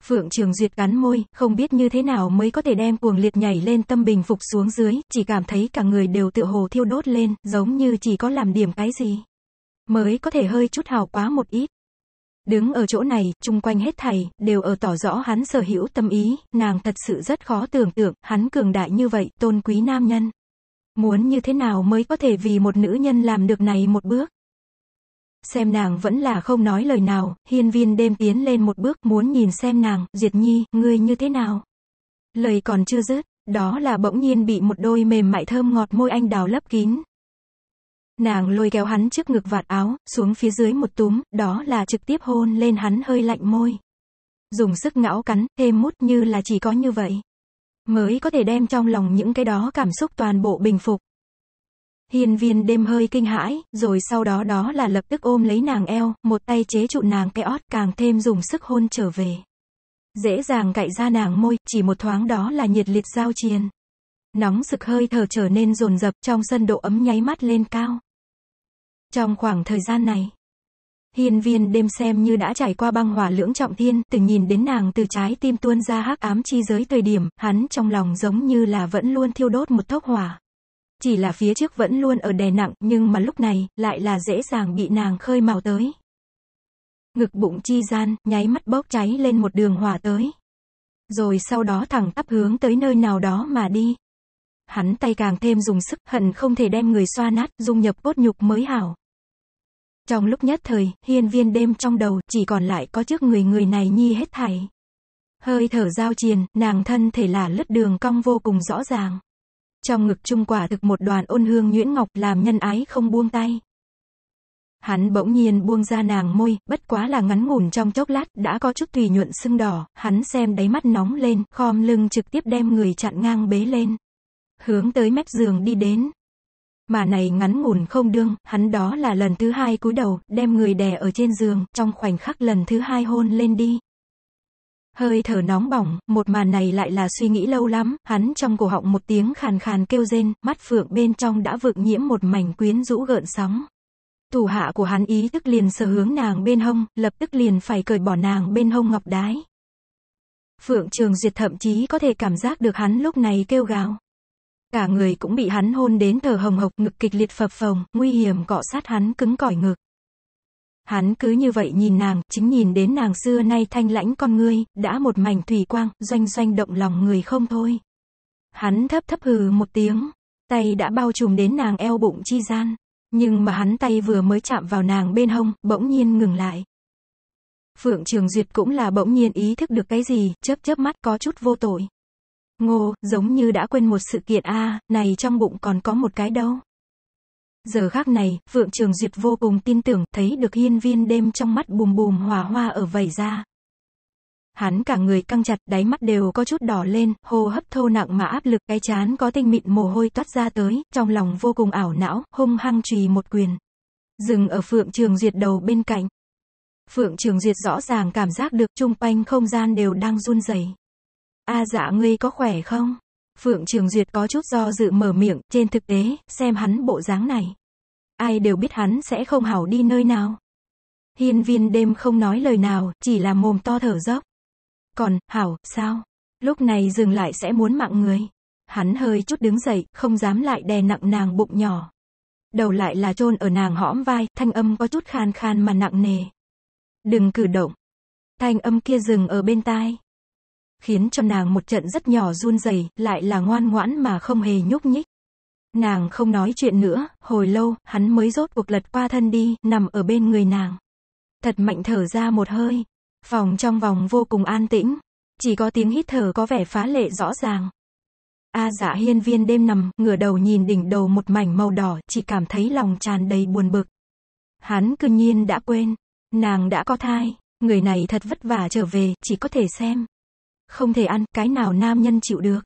Phượng Trường Duyệt cắn môi, không biết như thế nào mới có thể đem cuồng liệt nhảy lên tâm bình phục xuống dưới, chỉ cảm thấy cả người đều tự hồ thiêu đốt lên, giống như chỉ có làm điểm cái gì. Mới có thể hơi chút hào quá một ít. Đứng ở chỗ này, chung quanh hết thầy, đều ở tỏ rõ hắn sở hữu tâm ý, nàng thật sự rất khó tưởng tượng, hắn cường đại như vậy, tôn quý nam nhân. Muốn như thế nào mới có thể vì một nữ nhân làm được này một bước? xem nàng vẫn là không nói lời nào, hiên viên đêm tiến lên một bước muốn nhìn xem nàng, Diệt Nhi, ngươi như thế nào? Lời còn chưa dứt, đó là bỗng nhiên bị một đôi mềm mại thơm ngọt môi anh đào lấp kín. Nàng lôi kéo hắn trước ngực vạt áo, xuống phía dưới một túm, đó là trực tiếp hôn lên hắn hơi lạnh môi. Dùng sức ngão cắn, thêm mút như là chỉ có như vậy. Mới có thể đem trong lòng những cái đó cảm xúc toàn bộ bình phục. Hiên viên đêm hơi kinh hãi, rồi sau đó đó là lập tức ôm lấy nàng eo, một tay chế trụ nàng cái ót càng thêm dùng sức hôn trở về. Dễ dàng cạy ra nàng môi, chỉ một thoáng đó là nhiệt liệt giao chiền. Nóng sực hơi thở trở nên rồn rập trong sân độ ấm nháy mắt lên cao. Trong khoảng thời gian này, hiên viên đêm xem như đã trải qua băng hỏa lưỡng trọng thiên, từng nhìn đến nàng từ trái tim tuôn ra hắc ám chi giới thời điểm, hắn trong lòng giống như là vẫn luôn thiêu đốt một tốc hỏa chỉ là phía trước vẫn luôn ở đè nặng, nhưng mà lúc này, lại là dễ dàng bị nàng khơi mào tới. Ngực bụng chi gian, nháy mắt bốc cháy lên một đường hỏa tới. Rồi sau đó thẳng tắp hướng tới nơi nào đó mà đi. Hắn tay càng thêm dùng sức, hận không thể đem người xoa nát, dung nhập cốt nhục mới hảo. Trong lúc nhất thời, hiên viên đêm trong đầu, chỉ còn lại có trước người người này nhi hết thảy. Hơi thở giao triền, nàng thân thể là lướt đường cong vô cùng rõ ràng trong ngực trung quả thực một đoàn ôn hương nhuyễn ngọc làm nhân ái không buông tay. Hắn bỗng nhiên buông ra nàng môi, bất quá là ngắn ngủn trong chốc lát, đã có chút tùy nhuận sưng đỏ, hắn xem đáy mắt nóng lên, khom lưng trực tiếp đem người chặn ngang bế lên. Hướng tới mép giường đi đến. Mà này ngắn ngủn không đương, hắn đó là lần thứ hai cúi đầu, đem người đè ở trên giường, trong khoảnh khắc lần thứ hai hôn lên đi. Hơi thở nóng bỏng, một màn này lại là suy nghĩ lâu lắm, hắn trong cổ họng một tiếng khàn khàn kêu rên, mắt phượng bên trong đã vượt nhiễm một mảnh quyến rũ gợn sóng. Thủ hạ của hắn ý thức liền sờ hướng nàng bên hông, lập tức liền phải cởi bỏ nàng bên hông ngọc đái. Phượng Trường diệt thậm chí có thể cảm giác được hắn lúc này kêu gào. Cả người cũng bị hắn hôn đến thở hồng hộc, ngực kịch liệt phập phồng, nguy hiểm cọ sát hắn cứng cỏi ngực. Hắn cứ như vậy nhìn nàng, chính nhìn đến nàng xưa nay thanh lãnh con ngươi, đã một mảnh thủy quang, doanh doanh động lòng người không thôi. Hắn thấp thấp hừ một tiếng, tay đã bao trùm đến nàng eo bụng chi gian, nhưng mà hắn tay vừa mới chạm vào nàng bên hông, bỗng nhiên ngừng lại. Phượng Trường Duyệt cũng là bỗng nhiên ý thức được cái gì, chớp chớp mắt có chút vô tội. Ngô, giống như đã quên một sự kiện a, à, này trong bụng còn có một cái đâu. Giờ khác này, Phượng Trường Duyệt vô cùng tin tưởng, thấy được hiên viên đêm trong mắt bùm bùm hòa hoa ở vẩy ra. Hắn cả người căng chặt, đáy mắt đều có chút đỏ lên, hô hấp thô nặng mà áp lực, cái chán có tinh mịn mồ hôi toát ra tới, trong lòng vô cùng ảo não, hung hăng trùy một quyền. Dừng ở Phượng Trường Duyệt đầu bên cạnh. Phượng Trường Duyệt rõ ràng cảm giác được chung quanh không gian đều đang run rẩy. A à dạ ngươi có khỏe không? Phượng Trường Duyệt có chút do dự mở miệng, trên thực tế, xem hắn bộ dáng này. Ai đều biết hắn sẽ không hảo đi nơi nào. Hiên viên đêm không nói lời nào, chỉ là mồm to thở dốc. Còn, hảo, sao? Lúc này dừng lại sẽ muốn mạng người. Hắn hơi chút đứng dậy, không dám lại đè nặng nàng bụng nhỏ. Đầu lại là chôn ở nàng hõm vai, thanh âm có chút khan khan mà nặng nề. Đừng cử động. Thanh âm kia dừng ở bên tai khiến cho nàng một trận rất nhỏ run rẩy, lại là ngoan ngoãn mà không hề nhúc nhích. Nàng không nói chuyện nữa, hồi lâu, hắn mới rốt cuộc lật qua thân đi, nằm ở bên người nàng. Thật mạnh thở ra một hơi. Phòng trong vòng vô cùng an tĩnh. Chỉ có tiếng hít thở có vẻ phá lệ rõ ràng. A à, dạ hiên viên đêm nằm, ngửa đầu nhìn đỉnh đầu một mảnh màu đỏ, chỉ cảm thấy lòng tràn đầy buồn bực. Hắn cương nhiên đã quên. Nàng đã có thai. Người này thật vất vả trở về, chỉ có thể xem. Không thể ăn, cái nào nam nhân chịu được.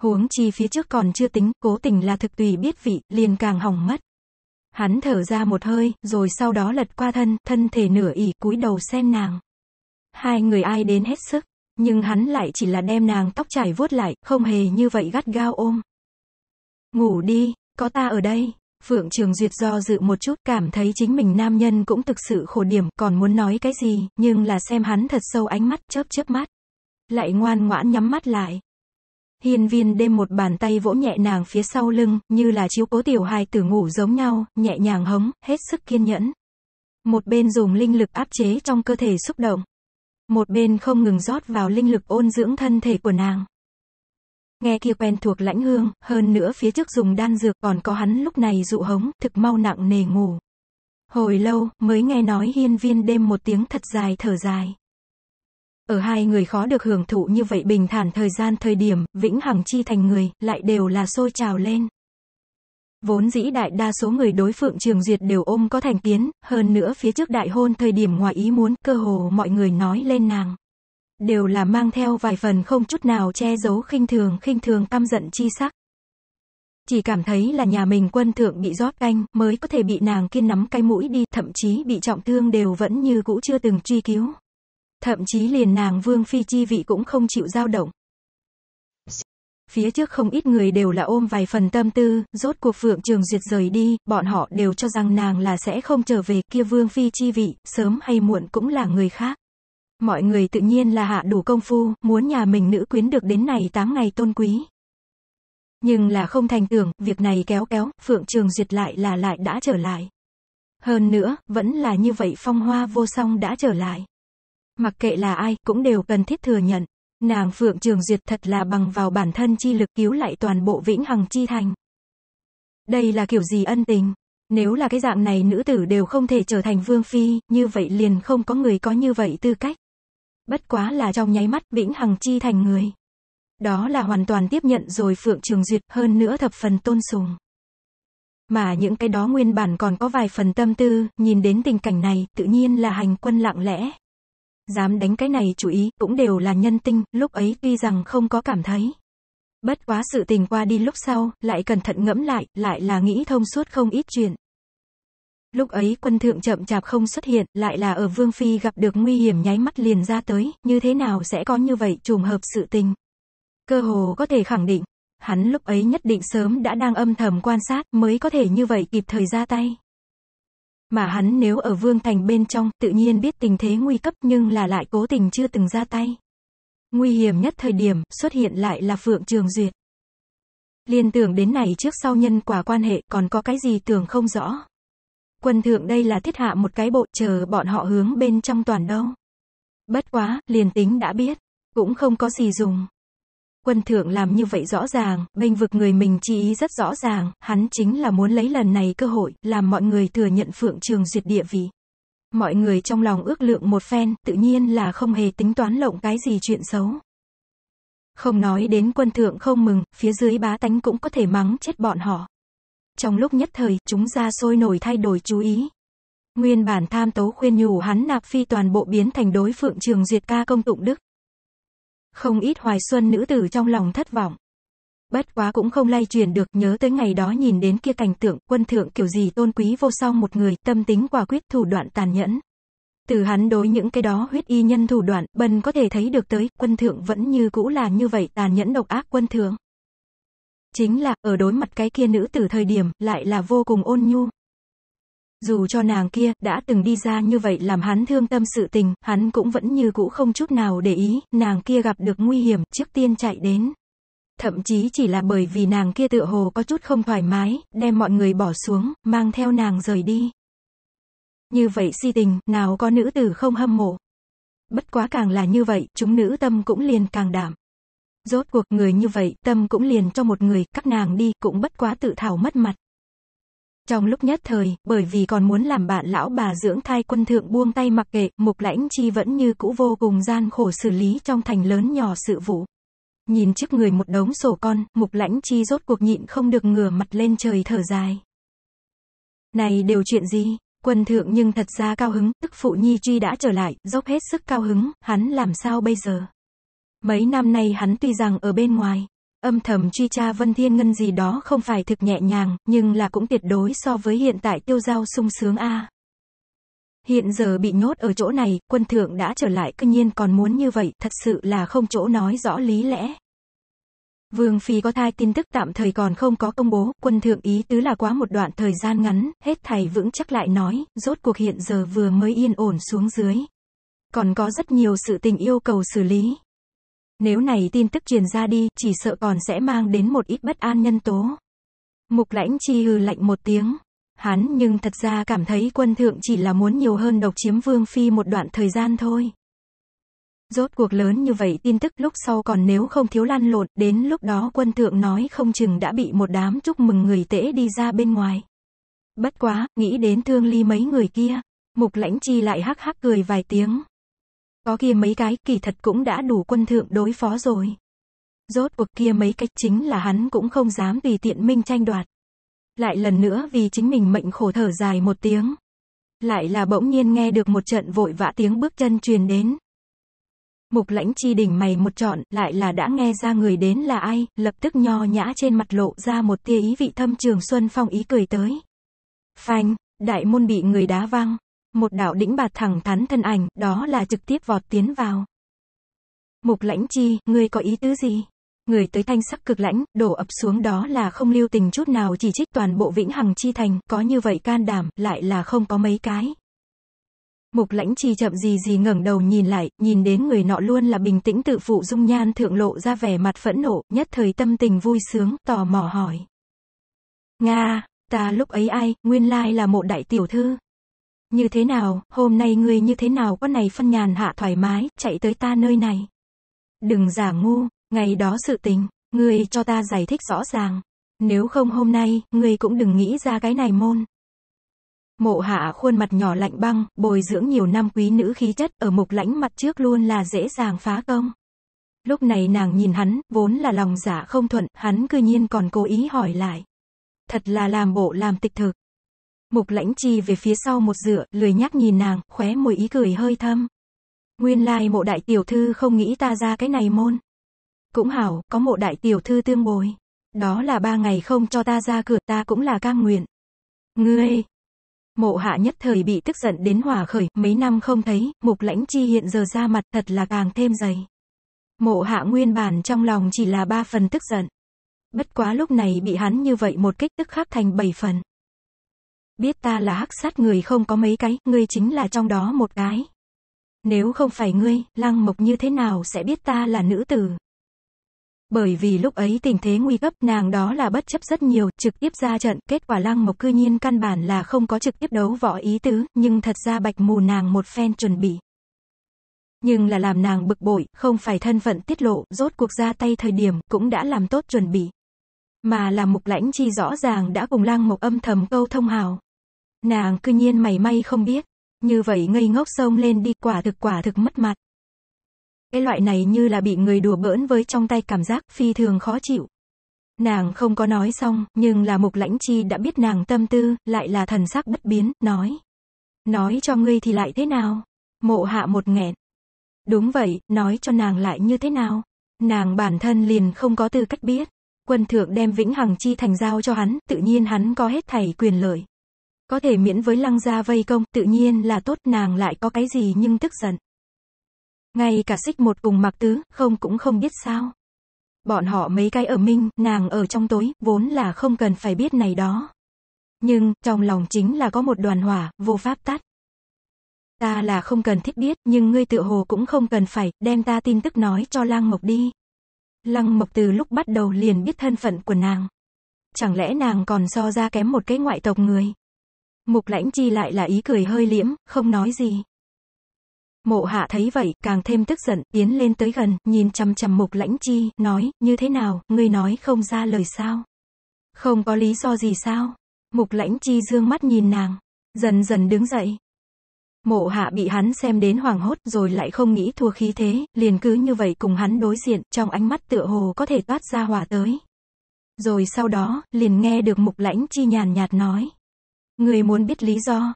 Huống chi phía trước còn chưa tính, cố tình là thực tùy biết vị, liền càng hỏng mất. Hắn thở ra một hơi, rồi sau đó lật qua thân, thân thể nửa ỉ, cúi đầu xem nàng. Hai người ai đến hết sức, nhưng hắn lại chỉ là đem nàng tóc trải vuốt lại, không hề như vậy gắt gao ôm. Ngủ đi, có ta ở đây. Phượng Trường Duyệt do dự một chút, cảm thấy chính mình nam nhân cũng thực sự khổ điểm, còn muốn nói cái gì, nhưng là xem hắn thật sâu ánh mắt, chớp chớp mắt lại ngoan ngoãn nhắm mắt lại. Hiên viên đêm một bàn tay vỗ nhẹ nàng phía sau lưng, như là chiếu cố tiểu hài tử ngủ giống nhau, nhẹ nhàng hống, hết sức kiên nhẫn. Một bên dùng linh lực áp chế trong cơ thể xúc động. Một bên không ngừng rót vào linh lực ôn dưỡng thân thể của nàng. Nghe kia quen thuộc lãnh hương, hơn nữa phía trước dùng đan dược còn có hắn lúc này dụ hống, thực mau nặng nề ngủ. Hồi lâu, mới nghe nói hiên viên đêm một tiếng thật dài thở dài. Ở hai người khó được hưởng thụ như vậy bình thản thời gian thời điểm, Vĩnh Hằng Chi thành người, lại đều là sôi trào lên. Vốn dĩ đại đa số người đối Phượng Trường Duyệt đều ôm có thành kiến, hơn nữa phía trước đại hôn thời điểm ngoài ý muốn, cơ hồ mọi người nói lên nàng. Đều là mang theo vài phần không chút nào che giấu khinh thường khinh thường căm giận chi sắc. Chỉ cảm thấy là nhà mình quân thượng bị rót canh, mới có thể bị nàng kiên nắm cái mũi đi, thậm chí bị trọng thương đều vẫn như cũ chưa từng truy cứu. Thậm chí liền nàng Vương Phi chi vị cũng không chịu dao động. Phía trước không ít người đều là ôm vài phần tâm tư, rốt cuộc Phượng Trường Duyệt rời đi, bọn họ đều cho rằng nàng là sẽ không trở về, kia Vương Phi chi vị, sớm hay muộn cũng là người khác. Mọi người tự nhiên là hạ đủ công phu, muốn nhà mình nữ quyến được đến này 8 ngày tôn quý. Nhưng là không thành tưởng, việc này kéo kéo, Phượng Trường Duyệt lại là lại đã trở lại. Hơn nữa, vẫn là như vậy phong hoa vô song đã trở lại mặc kệ là ai, cũng đều cần thiết thừa nhận. Nàng Phượng Trường Duyệt thật là bằng vào bản thân chi lực cứu lại toàn bộ Vĩnh Hằng Chi Thành. Đây là kiểu gì ân tình? Nếu là cái dạng này nữ tử đều không thể trở thành vương phi, như vậy liền không có người có như vậy tư cách. Bất quá là trong nháy mắt Vĩnh Hằng Chi Thành người. Đó là hoàn toàn tiếp nhận rồi Phượng Trường Duyệt hơn nữa thập phần tôn sùng. Mà những cái đó nguyên bản còn có vài phần tâm tư, nhìn đến tình cảnh này tự nhiên là hành quân lặng lẽ, dám đánh cái này chú ý, cũng đều là nhân tinh, lúc ấy tuy rằng không có cảm thấy. Bất quá sự tình qua đi lúc sau, lại cẩn thận ngẫm lại, lại là nghĩ thông suốt không ít chuyện. Lúc ấy quân thượng chậm chạp không xuất hiện, lại là ở Vương Phi gặp được nguy hiểm nháy mắt liền ra tới, như thế nào sẽ có như vậy trùng hợp sự tình. Cơ hồ có thể khẳng định, hắn lúc ấy nhất định sớm đã đang âm thầm quan sát mới có thể như vậy kịp thời ra tay. Mà hắn nếu ở Vương Thành bên trong, tự nhiên biết tình thế nguy cấp nhưng là lại cố tình chưa từng ra tay. Nguy hiểm nhất thời điểm, xuất hiện lại là Phượng Trường Duyệt. Liên tưởng đến này trước sau nhân quả quan hệ còn có cái gì tưởng không rõ. Quân thượng đây là thiết hạ một cái bộ chờ bọn họ hướng bên trong toàn đâu. Bất quá, liền tính đã biết, cũng không có gì dùng. Quân thượng làm như vậy rõ ràng, bênh vực người mình chi ý rất rõ ràng, hắn chính là muốn lấy lần này cơ hội, làm mọi người thừa nhận phượng trường duyệt địa vị. Mọi người trong lòng ước lượng một phen, tự nhiên là không hề tính toán lộng cái gì chuyện xấu. Không nói đến quân thượng không mừng, phía dưới bá tánh cũng có thể mắng chết bọn họ. Trong lúc nhất thời, chúng ra sôi nổi thay đổi chú ý. Nguyên bản tham tố khuyên nhủ hắn nạp phi toàn bộ biến thành đối phượng trường duyệt ca công tụng đức. Không ít hoài xuân nữ tử trong lòng thất vọng. Bất quá cũng không lay truyền được nhớ tới ngày đó nhìn đến kia cảnh tượng quân thượng kiểu gì tôn quý vô song một người, tâm tính quả quyết thủ đoạn tàn nhẫn. Từ hắn đối những cái đó huyết y nhân thủ đoạn, bần có thể thấy được tới, quân thượng vẫn như cũ là như vậy tàn nhẫn độc ác quân thượng. Chính là, ở đối mặt cái kia nữ tử thời điểm, lại là vô cùng ôn nhu, dù cho nàng kia, đã từng đi ra như vậy làm hắn thương tâm sự tình, hắn cũng vẫn như cũ không chút nào để ý, nàng kia gặp được nguy hiểm, trước tiên chạy đến. Thậm chí chỉ là bởi vì nàng kia tựa hồ có chút không thoải mái, đem mọi người bỏ xuống, mang theo nàng rời đi. Như vậy si tình, nào có nữ tử không hâm mộ. Bất quá càng là như vậy, chúng nữ tâm cũng liền càng đảm. Rốt cuộc người như vậy, tâm cũng liền cho một người, các nàng đi, cũng bất quá tự thảo mất mặt. Trong lúc nhất thời, bởi vì còn muốn làm bạn lão bà dưỡng thai quân thượng buông tay mặc kệ, mục lãnh chi vẫn như cũ vô cùng gian khổ xử lý trong thành lớn nhỏ sự vụ. Nhìn trước người một đống sổ con, mục lãnh chi rốt cuộc nhịn không được ngửa mặt lên trời thở dài. Này đều chuyện gì? Quân thượng nhưng thật ra cao hứng, tức phụ nhi truy đã trở lại, dốc hết sức cao hứng, hắn làm sao bây giờ? Mấy năm nay hắn tuy rằng ở bên ngoài, Âm thầm truy tra Vân Thiên Ngân gì đó không phải thực nhẹ nhàng, nhưng là cũng tuyệt đối so với hiện tại tiêu giao sung sướng a. Hiện giờ bị nhốt ở chỗ này, quân thượng đã trở lại cư nhiên còn muốn như vậy, thật sự là không chỗ nói rõ lý lẽ. Vương Phi có thai tin tức tạm thời còn không có công bố, quân thượng ý tứ là quá một đoạn thời gian ngắn, hết thầy vững chắc lại nói, rốt cuộc hiện giờ vừa mới yên ổn xuống dưới. Còn có rất nhiều sự tình yêu cầu xử lý, nếu này tin tức truyền ra đi, chỉ sợ còn sẽ mang đến một ít bất an nhân tố. Mục lãnh chi hừ lạnh một tiếng. Hắn nhưng thật ra cảm thấy quân thượng chỉ là muốn nhiều hơn độc chiếm vương phi một đoạn thời gian thôi. Rốt cuộc lớn như vậy tin tức lúc sau còn nếu không thiếu lan lột, đến lúc đó quân thượng nói không chừng đã bị một đám chúc mừng người tễ đi ra bên ngoài. Bất quá, nghĩ đến thương ly mấy người kia, mục lãnh chi lại hắc hắc cười vài tiếng. Có kia mấy cái, kỳ thật cũng đã đủ quân thượng đối phó rồi. Rốt cuộc kia mấy cách chính là hắn cũng không dám tùy tiện minh tranh đoạt. Lại lần nữa vì chính mình mệnh khổ thở dài một tiếng. Lại là bỗng nhiên nghe được một trận vội vã tiếng bước chân truyền đến. Mục lãnh chi đỉnh mày một trọn, lại là đã nghe ra người đến là ai, lập tức nho nhã trên mặt lộ ra một tia ý vị thâm trường Xuân Phong ý cười tới. Phanh, đại môn bị người đá văng, một đạo đĩnh bạt thẳng thắn thân ảnh, đó là trực tiếp vọt tiến vào. Mục lãnh chi, ngươi có ý tứ gì? Người tới thanh sắc cực lãnh, đổ ập xuống đó là không lưu tình chút nào chỉ trích toàn bộ vĩnh hằng chi thành, có như vậy can đảm, lại là không có mấy cái. Mục lãnh chi chậm gì gì ngẩng đầu nhìn lại, nhìn đến người nọ luôn là bình tĩnh tự phụ dung nhan thượng lộ ra vẻ mặt phẫn nộ, nhất thời tâm tình vui sướng, tò mò hỏi. Nga, ta lúc ấy ai, nguyên lai là một đại tiểu thư. Như thế nào, hôm nay ngươi như thế nào con này phân nhàn hạ thoải mái, chạy tới ta nơi này. Đừng giả ngu, ngày đó sự tình, ngươi cho ta giải thích rõ ràng. Nếu không hôm nay, ngươi cũng đừng nghĩ ra cái này môn. Mộ hạ khuôn mặt nhỏ lạnh băng, bồi dưỡng nhiều năm quý nữ khí chất, ở mục lãnh mặt trước luôn là dễ dàng phá công. Lúc này nàng nhìn hắn, vốn là lòng giả dạ không thuận, hắn cư nhiên còn cố ý hỏi lại. Thật là làm bộ làm tịch thực, Mục lãnh chi về phía sau một dựa, lười nhắc nhìn nàng, khóe môi ý cười hơi thâm. Nguyên lai mộ đại tiểu thư không nghĩ ta ra cái này môn. Cũng hảo, có mộ đại tiểu thư tương bồi. Đó là ba ngày không cho ta ra cửa ta cũng là cam nguyện. Ngươi! Mộ hạ nhất thời bị tức giận đến hỏa khởi, mấy năm không thấy, mục lãnh chi hiện giờ ra mặt thật là càng thêm dày. Mộ hạ nguyên bản trong lòng chỉ là ba phần tức giận. Bất quá lúc này bị hắn như vậy một kích tức khắc thành bảy phần biết ta là hắc sát người không có mấy cái, ngươi chính là trong đó một cái. Nếu không phải ngươi, lăng mộc như thế nào sẽ biết ta là nữ tử? Bởi vì lúc ấy tình thế nguy cấp, nàng đó là bất chấp rất nhiều, trực tiếp ra trận, kết quả lăng mộc cư nhiên căn bản là không có trực tiếp đấu võ ý tứ, nhưng thật ra bạch mù nàng một phen chuẩn bị. Nhưng là làm nàng bực bội, không phải thân phận tiết lộ, rốt cuộc ra tay thời điểm, cũng đã làm tốt chuẩn bị. Mà là mục lãnh chi rõ ràng đã cùng lang mộc âm thầm câu thông hào. Nàng cư nhiên mày may không biết. Như vậy ngây ngốc sông lên đi quả thực quả thực mất mặt. Cái loại này như là bị người đùa bỡn với trong tay cảm giác phi thường khó chịu. Nàng không có nói xong, nhưng là mục lãnh chi đã biết nàng tâm tư, lại là thần sắc bất biến, nói. Nói cho ngươi thì lại thế nào? Mộ hạ một nghẹn. Đúng vậy, nói cho nàng lại như thế nào? Nàng bản thân liền không có tư cách biết. Quân thượng đem vĩnh hằng chi thành giao cho hắn, tự nhiên hắn có hết thảy quyền lợi. Có thể miễn với lăng gia vây công, tự nhiên là tốt nàng lại có cái gì nhưng tức giận. Ngay cả xích một cùng mặc tứ, không cũng không biết sao. Bọn họ mấy cái ở minh, nàng ở trong tối, vốn là không cần phải biết này đó. Nhưng, trong lòng chính là có một đoàn hỏa, vô pháp tắt. Ta là không cần thiết biết, nhưng ngươi tự hồ cũng không cần phải, đem ta tin tức nói cho lang mộc đi. Lăng mộc từ lúc bắt đầu liền biết thân phận của nàng. Chẳng lẽ nàng còn so ra kém một cái ngoại tộc người? Mục lãnh chi lại là ý cười hơi liễm, không nói gì. Mộ hạ thấy vậy, càng thêm tức giận, tiến lên tới gần, nhìn chằm chằm mục lãnh chi, nói, như thế nào, ngươi nói không ra lời sao? Không có lý do gì sao? Mục lãnh chi dương mắt nhìn nàng, dần dần đứng dậy. Mộ hạ bị hắn xem đến hoảng hốt rồi lại không nghĩ thua khí thế, liền cứ như vậy cùng hắn đối diện, trong ánh mắt tựa hồ có thể toát ra hỏa tới. Rồi sau đó, liền nghe được mục lãnh chi nhàn nhạt nói. Người muốn biết lý do.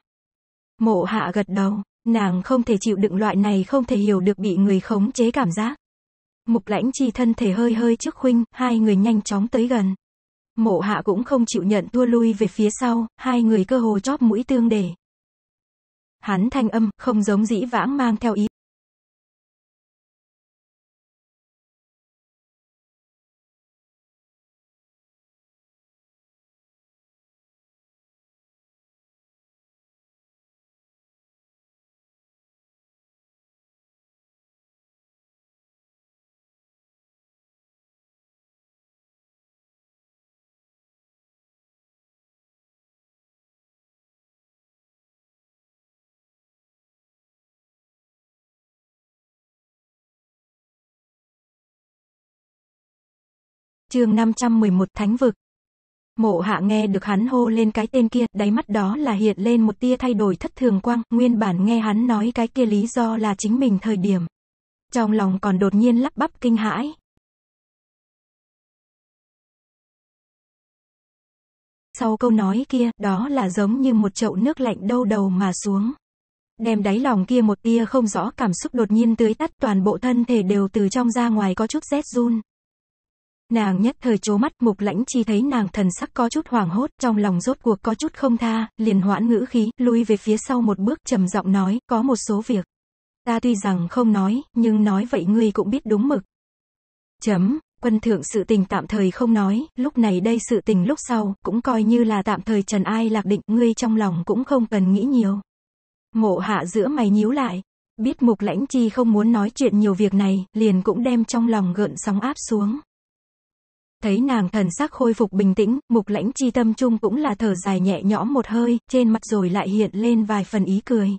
Mộ hạ gật đầu, nàng không thể chịu đựng loại này không thể hiểu được bị người khống chế cảm giác. Mục lãnh chi thân thể hơi hơi trước khuynh, hai người nhanh chóng tới gần. Mộ hạ cũng không chịu nhận tua lui về phía sau, hai người cơ hồ chóp mũi tương để. Hắn thanh âm, không giống dĩ vãng mang theo ý chương 511 Thánh vực. Mộ hạ nghe được hắn hô lên cái tên kia, đáy mắt đó là hiện lên một tia thay đổi thất thường quang, nguyên bản nghe hắn nói cái kia lý do là chính mình thời điểm. Trong lòng còn đột nhiên lắp bắp kinh hãi. Sau câu nói kia, đó là giống như một chậu nước lạnh đâu đầu mà xuống. Đem đáy lòng kia một tia không rõ cảm xúc đột nhiên tưới tắt toàn bộ thân thể đều từ trong ra ngoài có chút rét run. Nàng nhất thời chố mắt mục lãnh chi thấy nàng thần sắc có chút hoảng hốt, trong lòng rốt cuộc có chút không tha, liền hoãn ngữ khí, lui về phía sau một bước trầm giọng nói, có một số việc. Ta tuy rằng không nói, nhưng nói vậy ngươi cũng biết đúng mực. Chấm, quân thượng sự tình tạm thời không nói, lúc này đây sự tình lúc sau, cũng coi như là tạm thời trần ai lạc định, ngươi trong lòng cũng không cần nghĩ nhiều. Mộ hạ giữa mày nhíu lại, biết mục lãnh chi không muốn nói chuyện nhiều việc này, liền cũng đem trong lòng gợn sóng áp xuống. Thấy nàng thần sắc khôi phục bình tĩnh, mục lãnh chi tâm trung cũng là thở dài nhẹ nhõm một hơi, trên mặt rồi lại hiện lên vài phần ý cười.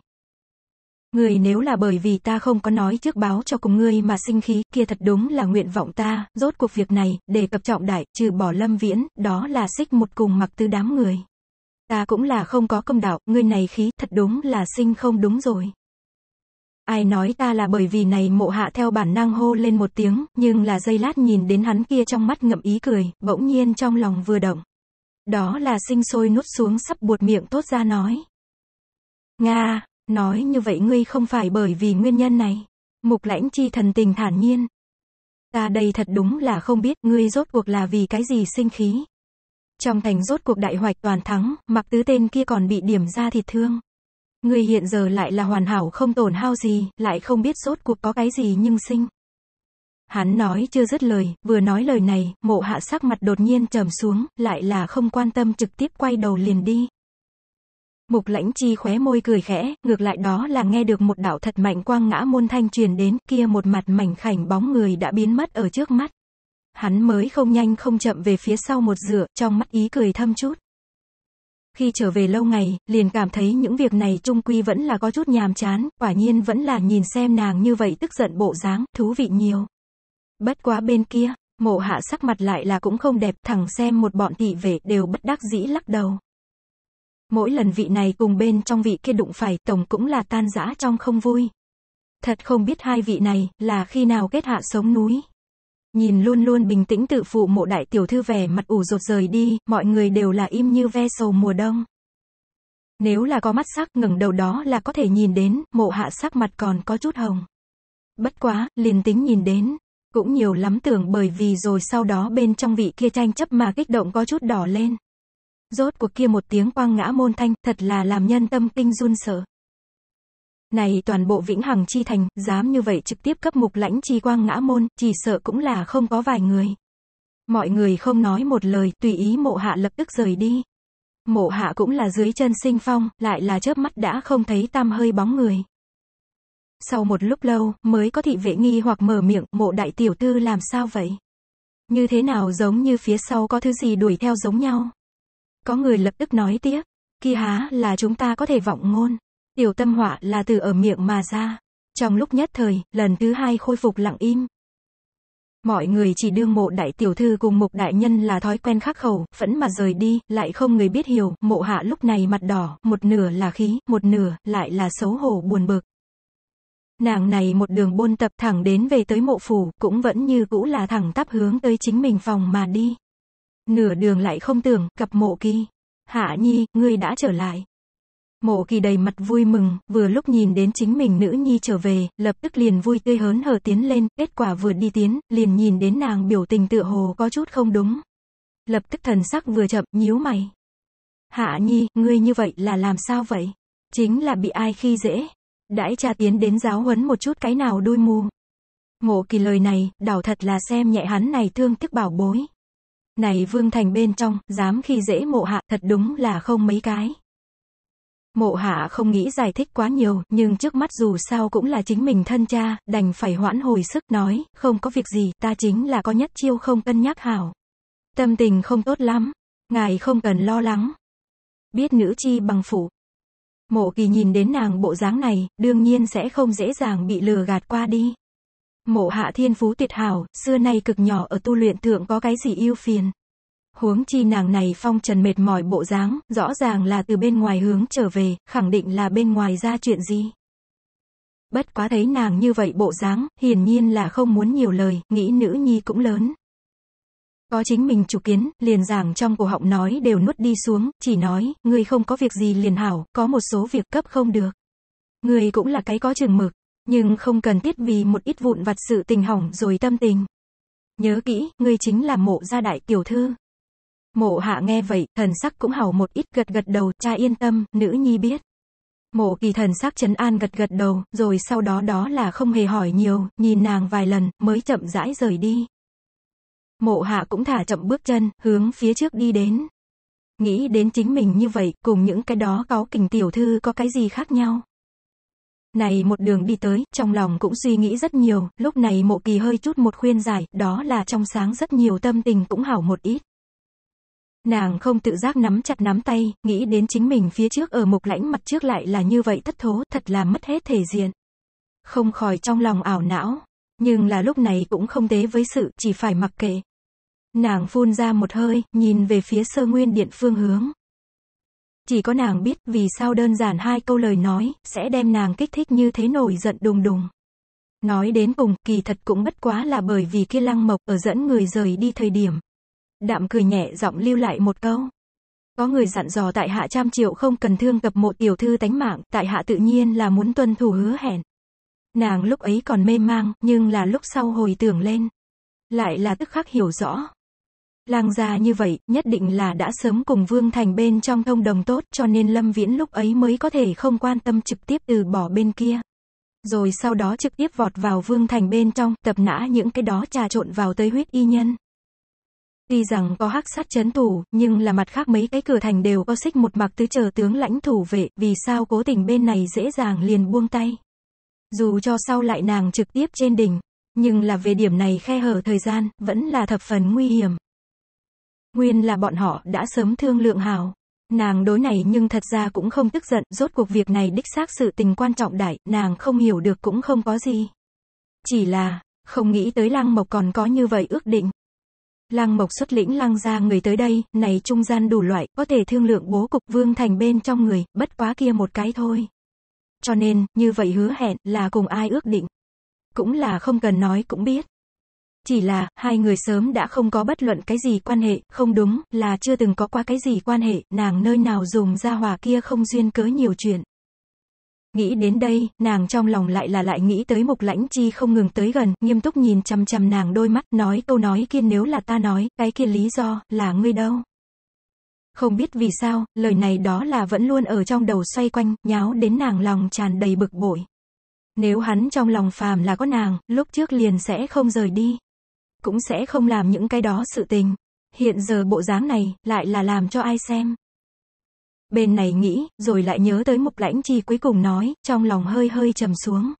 Người nếu là bởi vì ta không có nói trước báo cho cùng ngươi mà sinh khí, kia thật đúng là nguyện vọng ta, rốt cuộc việc này, để cập trọng đại, trừ bỏ lâm viễn, đó là xích một cùng mặc tư đám người. Ta cũng là không có công đạo, ngươi này khí, thật đúng là sinh không đúng rồi. Ai nói ta là bởi vì này mộ hạ theo bản năng hô lên một tiếng, nhưng là giây lát nhìn đến hắn kia trong mắt ngậm ý cười, bỗng nhiên trong lòng vừa động. Đó là sinh sôi nuốt xuống sắp buột miệng tốt ra nói. Nga, nói như vậy ngươi không phải bởi vì nguyên nhân này. Mục lãnh chi thần tình thản nhiên. Ta đây thật đúng là không biết ngươi rốt cuộc là vì cái gì sinh khí. Trong thành rốt cuộc đại hoạch toàn thắng, mặc tứ tên kia còn bị điểm ra thịt thương. Người hiện giờ lại là hoàn hảo không tổn hao gì, lại không biết sốt cuộc có cái gì nhưng sinh. Hắn nói chưa dứt lời, vừa nói lời này, mộ hạ sắc mặt đột nhiên trầm xuống, lại là không quan tâm trực tiếp quay đầu liền đi. Mục lãnh chi khóe môi cười khẽ, ngược lại đó là nghe được một đạo thật mạnh quang ngã môn thanh truyền đến, kia một mặt mảnh khảnh bóng người đã biến mất ở trước mắt. Hắn mới không nhanh không chậm về phía sau một dựa, trong mắt ý cười thâm chút khi trở về lâu ngày, liền cảm thấy những việc này trung quy vẫn là có chút nhàm chán, quả nhiên vẫn là nhìn xem nàng như vậy tức giận bộ dáng, thú vị nhiều. Bất quá bên kia, mộ hạ sắc mặt lại là cũng không đẹp, thẳng xem một bọn tỷ vệ đều bất đắc dĩ lắc đầu. Mỗi lần vị này cùng bên trong vị kia đụng phải, tổng cũng là tan rã trong không vui. Thật không biết hai vị này, là khi nào kết hạ sống núi. Nhìn luôn luôn bình tĩnh tự phụ mộ đại tiểu thư vẻ mặt ủ rột rời đi, mọi người đều là im như ve sầu mùa đông. Nếu là có mắt sắc ngẩng đầu đó là có thể nhìn đến, mộ hạ sắc mặt còn có chút hồng. Bất quá, liền tính nhìn đến, cũng nhiều lắm tưởng bởi vì rồi sau đó bên trong vị kia tranh chấp mà kích động có chút đỏ lên. Rốt cuộc kia một tiếng quang ngã môn thanh thật là làm nhân tâm kinh run sợ. Này toàn bộ Vĩnh Hằng Chi Thành, dám như vậy trực tiếp cấp mục lãnh chi quang ngã môn, chỉ sợ cũng là không có vài người. Mọi người không nói một lời, tùy ý mộ hạ lập tức rời đi. Mộ hạ cũng là dưới chân sinh phong, lại là chớp mắt đã không thấy tam hơi bóng người. Sau một lúc lâu, mới có thị vệ nghi hoặc mở miệng, mộ đại tiểu thư làm sao vậy? Như thế nào giống như phía sau có thứ gì đuổi theo giống nhau? Có người lập tức nói tiếp, kia há là chúng ta có thể vọng ngôn. Tiểu tâm họa là từ ở miệng mà ra. Trong lúc nhất thời, lần thứ hai khôi phục lặng im. Mọi người chỉ đương mộ đại tiểu thư cùng mục đại nhân là thói quen khắc khẩu, phẫn mà rời đi, lại không người biết hiểu, mộ hạ lúc này mặt đỏ, một nửa là khí, một nửa lại là xấu hổ buồn bực. Nàng này một đường buôn tập thẳng đến về tới mộ phủ, cũng vẫn như cũ là thẳng tắp hướng tới chính mình phòng mà đi. Nửa đường lại không tưởng, gặp mộ kỳ. Hạ nhi, ngươi đã trở lại. Mộ kỳ đầy mặt vui mừng, vừa lúc nhìn đến chính mình nữ nhi trở về, lập tức liền vui tươi hớn hở tiến lên, kết quả vừa đi tiến, liền nhìn đến nàng biểu tình tựa hồ có chút không đúng. Lập tức thần sắc vừa chậm, nhíu mày. Hạ nhi, ngươi như vậy là làm sao vậy? Chính là bị ai khi dễ. Đãi cha tiến đến giáo huấn một chút cái nào đuôi mù. Mộ kỳ lời này, đảo thật là xem nhẹ hắn này thương tức bảo bối. Này vương thành bên trong, dám khi dễ mộ hạ, thật đúng là không mấy cái. Mộ hạ không nghĩ giải thích quá nhiều, nhưng trước mắt dù sao cũng là chính mình thân cha, đành phải hoãn hồi sức nói, không có việc gì, ta chính là có nhất chiêu không cân nhắc hảo. Tâm tình không tốt lắm, ngài không cần lo lắng. Biết nữ chi bằng phủ. Mộ kỳ nhìn đến nàng bộ dáng này, đương nhiên sẽ không dễ dàng bị lừa gạt qua đi. Mộ hạ thiên phú tuyệt hảo, xưa nay cực nhỏ ở tu luyện thượng có cái gì yêu phiền huống chi nàng này phong trần mệt mỏi bộ dáng, rõ ràng là từ bên ngoài hướng trở về, khẳng định là bên ngoài ra chuyện gì. Bất quá thấy nàng như vậy bộ dáng, hiển nhiên là không muốn nhiều lời, nghĩ nữ nhi cũng lớn. Có chính mình chủ kiến, liền giảng trong cổ họng nói đều nuốt đi xuống, chỉ nói, ngươi không có việc gì liền hảo, có một số việc cấp không được. Ngươi cũng là cái có chừng mực, nhưng không cần thiết vì một ít vụn vặt sự tình hỏng rồi tâm tình. Nhớ kỹ, ngươi chính là mộ gia đại tiểu thư. Mộ hạ nghe vậy, thần sắc cũng hảo một ít gật gật đầu, cha yên tâm, nữ nhi biết. Mộ kỳ thần sắc trấn an gật gật đầu, rồi sau đó đó là không hề hỏi nhiều, nhìn nàng vài lần, mới chậm rãi rời đi. Mộ hạ cũng thả chậm bước chân, hướng phía trước đi đến. Nghĩ đến chính mình như vậy, cùng những cái đó có kình tiểu thư có cái gì khác nhau. Này một đường đi tới, trong lòng cũng suy nghĩ rất nhiều, lúc này mộ kỳ hơi chút một khuyên giải, đó là trong sáng rất nhiều tâm tình cũng hảo một ít. Nàng không tự giác nắm chặt nắm tay, nghĩ đến chính mình phía trước ở mục lãnh mặt trước lại là như vậy thất thố, thật là mất hết thể diện. Không khỏi trong lòng ảo não, nhưng là lúc này cũng không tế với sự, chỉ phải mặc kệ. Nàng phun ra một hơi, nhìn về phía sơ nguyên điện phương hướng. Chỉ có nàng biết vì sao đơn giản hai câu lời nói, sẽ đem nàng kích thích như thế nổi giận đùng đùng. Nói đến cùng, kỳ thật cũng bất quá là bởi vì kia lăng mộc ở dẫn người rời đi thời điểm, Đạm cười nhẹ giọng lưu lại một câu. Có người dặn dò tại hạ trăm triệu không cần thương cập một tiểu thư tánh mạng, tại hạ tự nhiên là muốn tuân thủ hứa hẹn. Nàng lúc ấy còn mê mang, nhưng là lúc sau hồi tưởng lên. Lại là tức khắc hiểu rõ. Lang gia như vậy, nhất định là đã sớm cùng Vương Thành bên trong thông đồng tốt cho nên Lâm Viễn lúc ấy mới có thể không quan tâm trực tiếp từ bỏ bên kia. Rồi sau đó trực tiếp vọt vào Vương Thành bên trong, tập nã những cái đó trà trộn vào tới huyết y nhân. Tuy rằng có hắc sát chấn thủ, nhưng là mặt khác mấy cái cửa thành đều có xích một mặc tứ chờ tướng lãnh thủ vệ, vì sao cố tình bên này dễ dàng liền buông tay. Dù cho sau lại nàng trực tiếp trên đỉnh, nhưng là về điểm này khe hở thời gian, vẫn là thập phần nguy hiểm. Nguyên là bọn họ đã sớm thương lượng hào. Nàng đối này nhưng thật ra cũng không tức giận, rốt cuộc việc này đích xác sự tình quan trọng đại, nàng không hiểu được cũng không có gì. Chỉ là, không nghĩ tới lăng mộc còn có như vậy ước định. Lăng Mộc xuất lĩnh Lăng gia người tới đây, này trung gian đủ loại, có thể thương lượng bố cục vương thành bên trong người, bất quá kia một cái thôi. Cho nên, như vậy hứa hẹn, là cùng ai ước định. Cũng là không cần nói cũng biết. Chỉ là, hai người sớm đã không có bất luận cái gì quan hệ, không đúng, là chưa từng có qua cái gì quan hệ, nàng nơi nào dùng ra hòa kia không duyên cớ nhiều chuyện. Nghĩ đến đây, nàng trong lòng lại là lại nghĩ tới mục lãnh chi không ngừng tới gần, nghiêm túc nhìn chăm chăm nàng đôi mắt, nói câu nói kia nếu là ta nói, cái kia lý do, là ngươi đâu. Không biết vì sao, lời này đó là vẫn luôn ở trong đầu xoay quanh, nháo đến nàng lòng tràn đầy bực bội. Nếu hắn trong lòng phàm là có nàng, lúc trước liền sẽ không rời đi. Cũng sẽ không làm những cái đó sự tình. Hiện giờ bộ dáng này, lại là làm cho ai xem. Bên này nghĩ, rồi lại nhớ tới mục lãnh chi cuối cùng nói, trong lòng hơi hơi trầm xuống.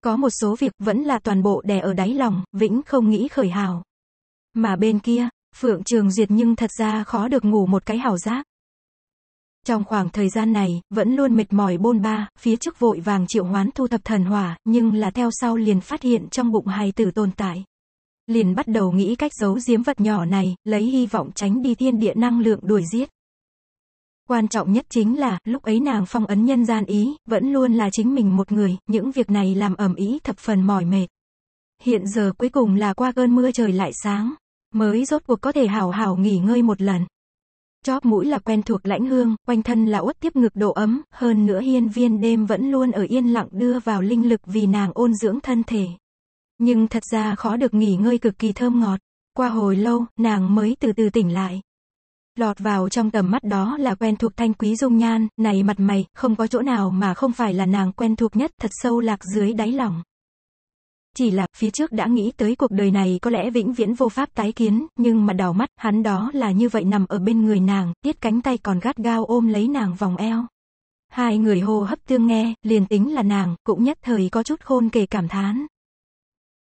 Có một số việc vẫn là toàn bộ đè ở đáy lòng, vĩnh không nghĩ khởi hào. Mà bên kia, Phượng Trường Diệt nhưng thật ra khó được ngủ một cái hào giác. Trong khoảng thời gian này, vẫn luôn mệt mỏi bôn ba, phía trước vội vàng triệu hoán thu thập thần hỏa, nhưng là theo sau liền phát hiện trong bụng hài tử tồn tại. Liền bắt đầu nghĩ cách giấu giếm vật nhỏ này, lấy hy vọng tránh đi thiên địa năng lượng đuổi giết. Quan trọng nhất chính là, lúc ấy nàng phong ấn nhân gian ý, vẫn luôn là chính mình một người, những việc này làm ẩm ý thập phần mỏi mệt. Hiện giờ cuối cùng là qua cơn mưa trời lại sáng, mới rốt cuộc có thể hào hào nghỉ ngơi một lần. Chóp mũi là quen thuộc lãnh hương, quanh thân là uất tiếp ngực độ ấm, hơn nữa hiên viên đêm vẫn luôn ở yên lặng đưa vào linh lực vì nàng ôn dưỡng thân thể. Nhưng thật ra khó được nghỉ ngơi cực kỳ thơm ngọt. Qua hồi lâu, nàng mới từ từ tỉnh lại. Lọt vào trong tầm mắt đó là quen thuộc thanh quý dung nhan, này mặt mày, không có chỗ nào mà không phải là nàng quen thuộc nhất, thật sâu lạc dưới đáy lòng. Chỉ là, phía trước đã nghĩ tới cuộc đời này có lẽ vĩnh viễn vô pháp tái kiến, nhưng mà đảo mắt, hắn đó là như vậy nằm ở bên người nàng, tiết cánh tay còn gắt gao ôm lấy nàng vòng eo. Hai người hô hấp tương nghe, liền tính là nàng, cũng nhất thời có chút khôn kể cảm thán.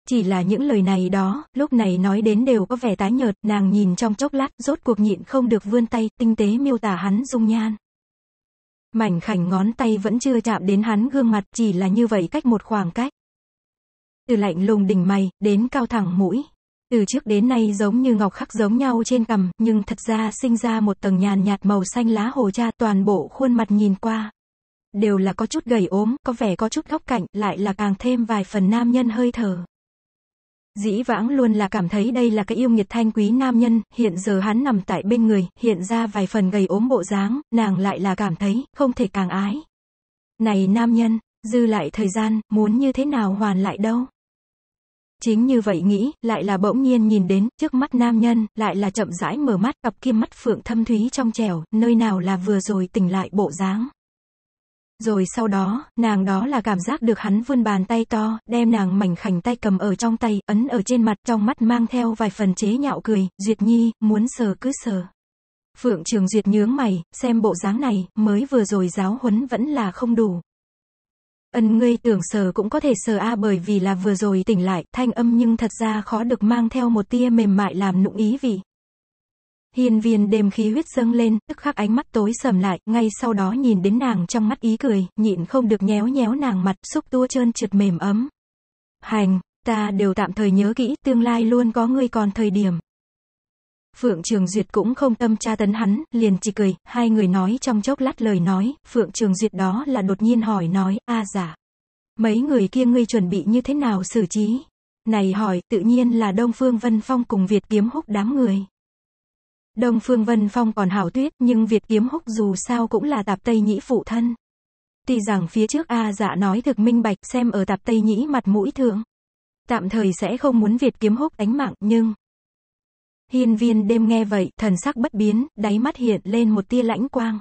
Chỉ là những lời này đó, lúc này nói đến đều có vẻ tái nhợt, nàng nhìn trong chốc lát, rốt cuộc nhịn không được vươn tay, tinh tế miêu tả hắn dung nhan. Mảnh khảnh ngón tay vẫn chưa chạm đến hắn gương mặt, chỉ là như vậy cách một khoảng cách. Từ lạnh lùng đỉnh mày, đến cao thẳng mũi. Từ trước đến nay giống như ngọc khắc giống nhau trên cằm, nhưng thật ra sinh ra một tầng nhàn nhạt màu xanh lá hồ cha toàn bộ khuôn mặt nhìn qua. Đều là có chút gầy ốm, có vẻ có chút góc cạnh, lại là càng thêm vài phần nam nhân hơi thở. Dĩ vãng luôn là cảm thấy đây là cái yêu nghiệt thanh quý nam nhân, hiện giờ hắn nằm tại bên người, hiện ra vài phần gầy ốm bộ dáng, nàng lại là cảm thấy, không thể càng ái. Này nam nhân, dư lại thời gian, muốn như thế nào hoàn lại đâu. Chính như vậy nghĩ, lại là bỗng nhiên nhìn đến, trước mắt nam nhân, lại là chậm rãi mở mắt, cặp kim mắt phượng thâm thúy trong trẻo, nơi nào là vừa rồi tỉnh lại bộ dáng. Rồi sau đó, nàng đó là cảm giác được hắn vươn bàn tay to, đem nàng mảnh khảnh tay cầm ở trong tay, ấn ở trên mặt trong mắt mang theo vài phần chế nhạo cười, Duyệt Nhi, muốn sờ cứ sờ. Phượng Trường Duyệt nhướng mày, xem bộ dáng này, mới vừa rồi giáo huấn vẫn là không đủ. Ân ngươi tưởng sờ cũng có thể sờ a bởi vì là vừa rồi tỉnh lại, thanh âm nhưng thật ra khó được mang theo một tia mềm mại làm nụng ý vị. Hiên viên đêm khí huyết dâng lên, tức khắc ánh mắt tối sầm lại, ngay sau đó nhìn đến nàng trong mắt ý cười, nhịn không được nhéo nhéo nàng mặt, xúc tua trơn trượt mềm ấm. Hành, ta đều tạm thời nhớ kỹ, tương lai luôn có ngươi còn thời điểm. Phượng Trường Duyệt cũng không tâm tra tấn hắn, liền chỉ cười, hai người nói trong chốc lát lời nói, Phượng Trường Duyệt đó là đột nhiên hỏi nói, a giả. Dạ, mấy người kia ngươi chuẩn bị như thế nào xử trí? Này hỏi, tự nhiên là Đông Phương Vân Phong cùng Việt kiếm húc đám người. Đông Phương Vân Phong còn hảo tuyết, nhưng Việt Kiếm Húc dù sao cũng là tạp Tây Nhĩ phụ thân. Tuy rằng phía trước A dạ nói thực minh bạch xem ở tạp Tây Nhĩ mặt mũi thượng. Tạm thời sẽ không muốn Việt Kiếm Húc đánh mạng, nhưng... Hiên viên đêm nghe vậy, thần sắc bất biến, đáy mắt hiện lên một tia lãnh quang.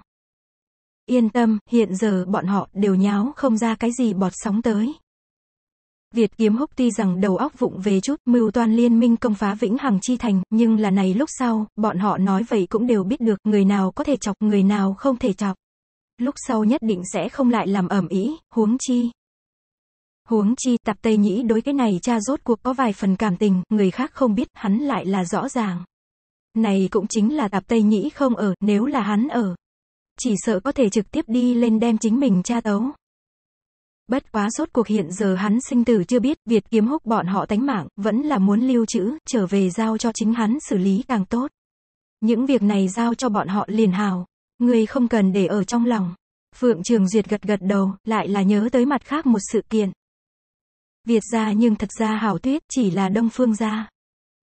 Yên tâm, hiện giờ bọn họ đều nháo không ra cái gì bọt sóng tới. Việt kiếm húc tuy rằng đầu óc vụng về chút, mưu toan liên minh công phá vĩnh hằng chi thành, nhưng là này lúc sau, bọn họ nói vậy cũng đều biết được, người nào có thể chọc, người nào không thể chọc. Lúc sau nhất định sẽ không lại làm ẩm ý, huống chi. Huống chi, tạp Tây Nhĩ đối cái này cha rốt cuộc có vài phần cảm tình, người khác không biết, hắn lại là rõ ràng. Này cũng chính là tạp Tây Nhĩ không ở, nếu là hắn ở. Chỉ sợ có thể trực tiếp đi lên đem chính mình cha tấu. Bất quá sốt cuộc hiện giờ hắn sinh tử chưa biết, Việt kiếm húc bọn họ tánh mạng, vẫn là muốn lưu trữ, trở về giao cho chính hắn xử lý càng tốt. Những việc này giao cho bọn họ liền hào, người không cần để ở trong lòng. Phượng Trường Duyệt gật gật đầu, lại là nhớ tới mặt khác một sự kiện. Việt gia nhưng thật ra hảo tuyết chỉ là đông phương gia.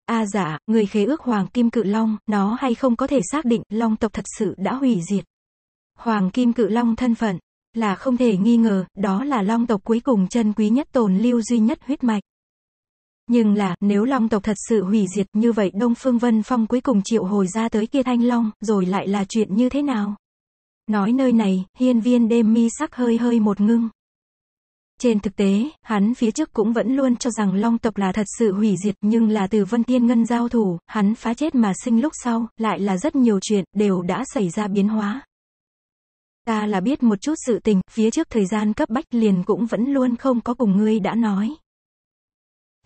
A à người khế ước Hoàng Kim Cự Long, nó hay không có thể xác định Long tộc thật sự đã hủy diệt. Hoàng Kim Cự Long thân phận, là không thể nghi ngờ, đó là long tộc cuối cùng chân quý nhất tồn lưu duy nhất huyết mạch. Nhưng là, nếu long tộc thật sự hủy diệt như vậy Đông Phương Vân Phong cuối cùng triệu hồi ra tới kia thanh long, rồi lại là chuyện như thế nào? Nói nơi này, hiên viên đêm mi sắc hơi hơi một ngưng. Trên thực tế, hắn phía trước cũng vẫn luôn cho rằng long tộc là thật sự hủy diệt nhưng là từ vân thiên ngân giao thủ, hắn phá chết mà sinh lúc sau, lại là rất nhiều chuyện, đều đã xảy ra biến hóa. Ta là biết một chút sự tình, phía trước thời gian cấp bách liền cũng vẫn luôn không có cùng ngươi đã nói.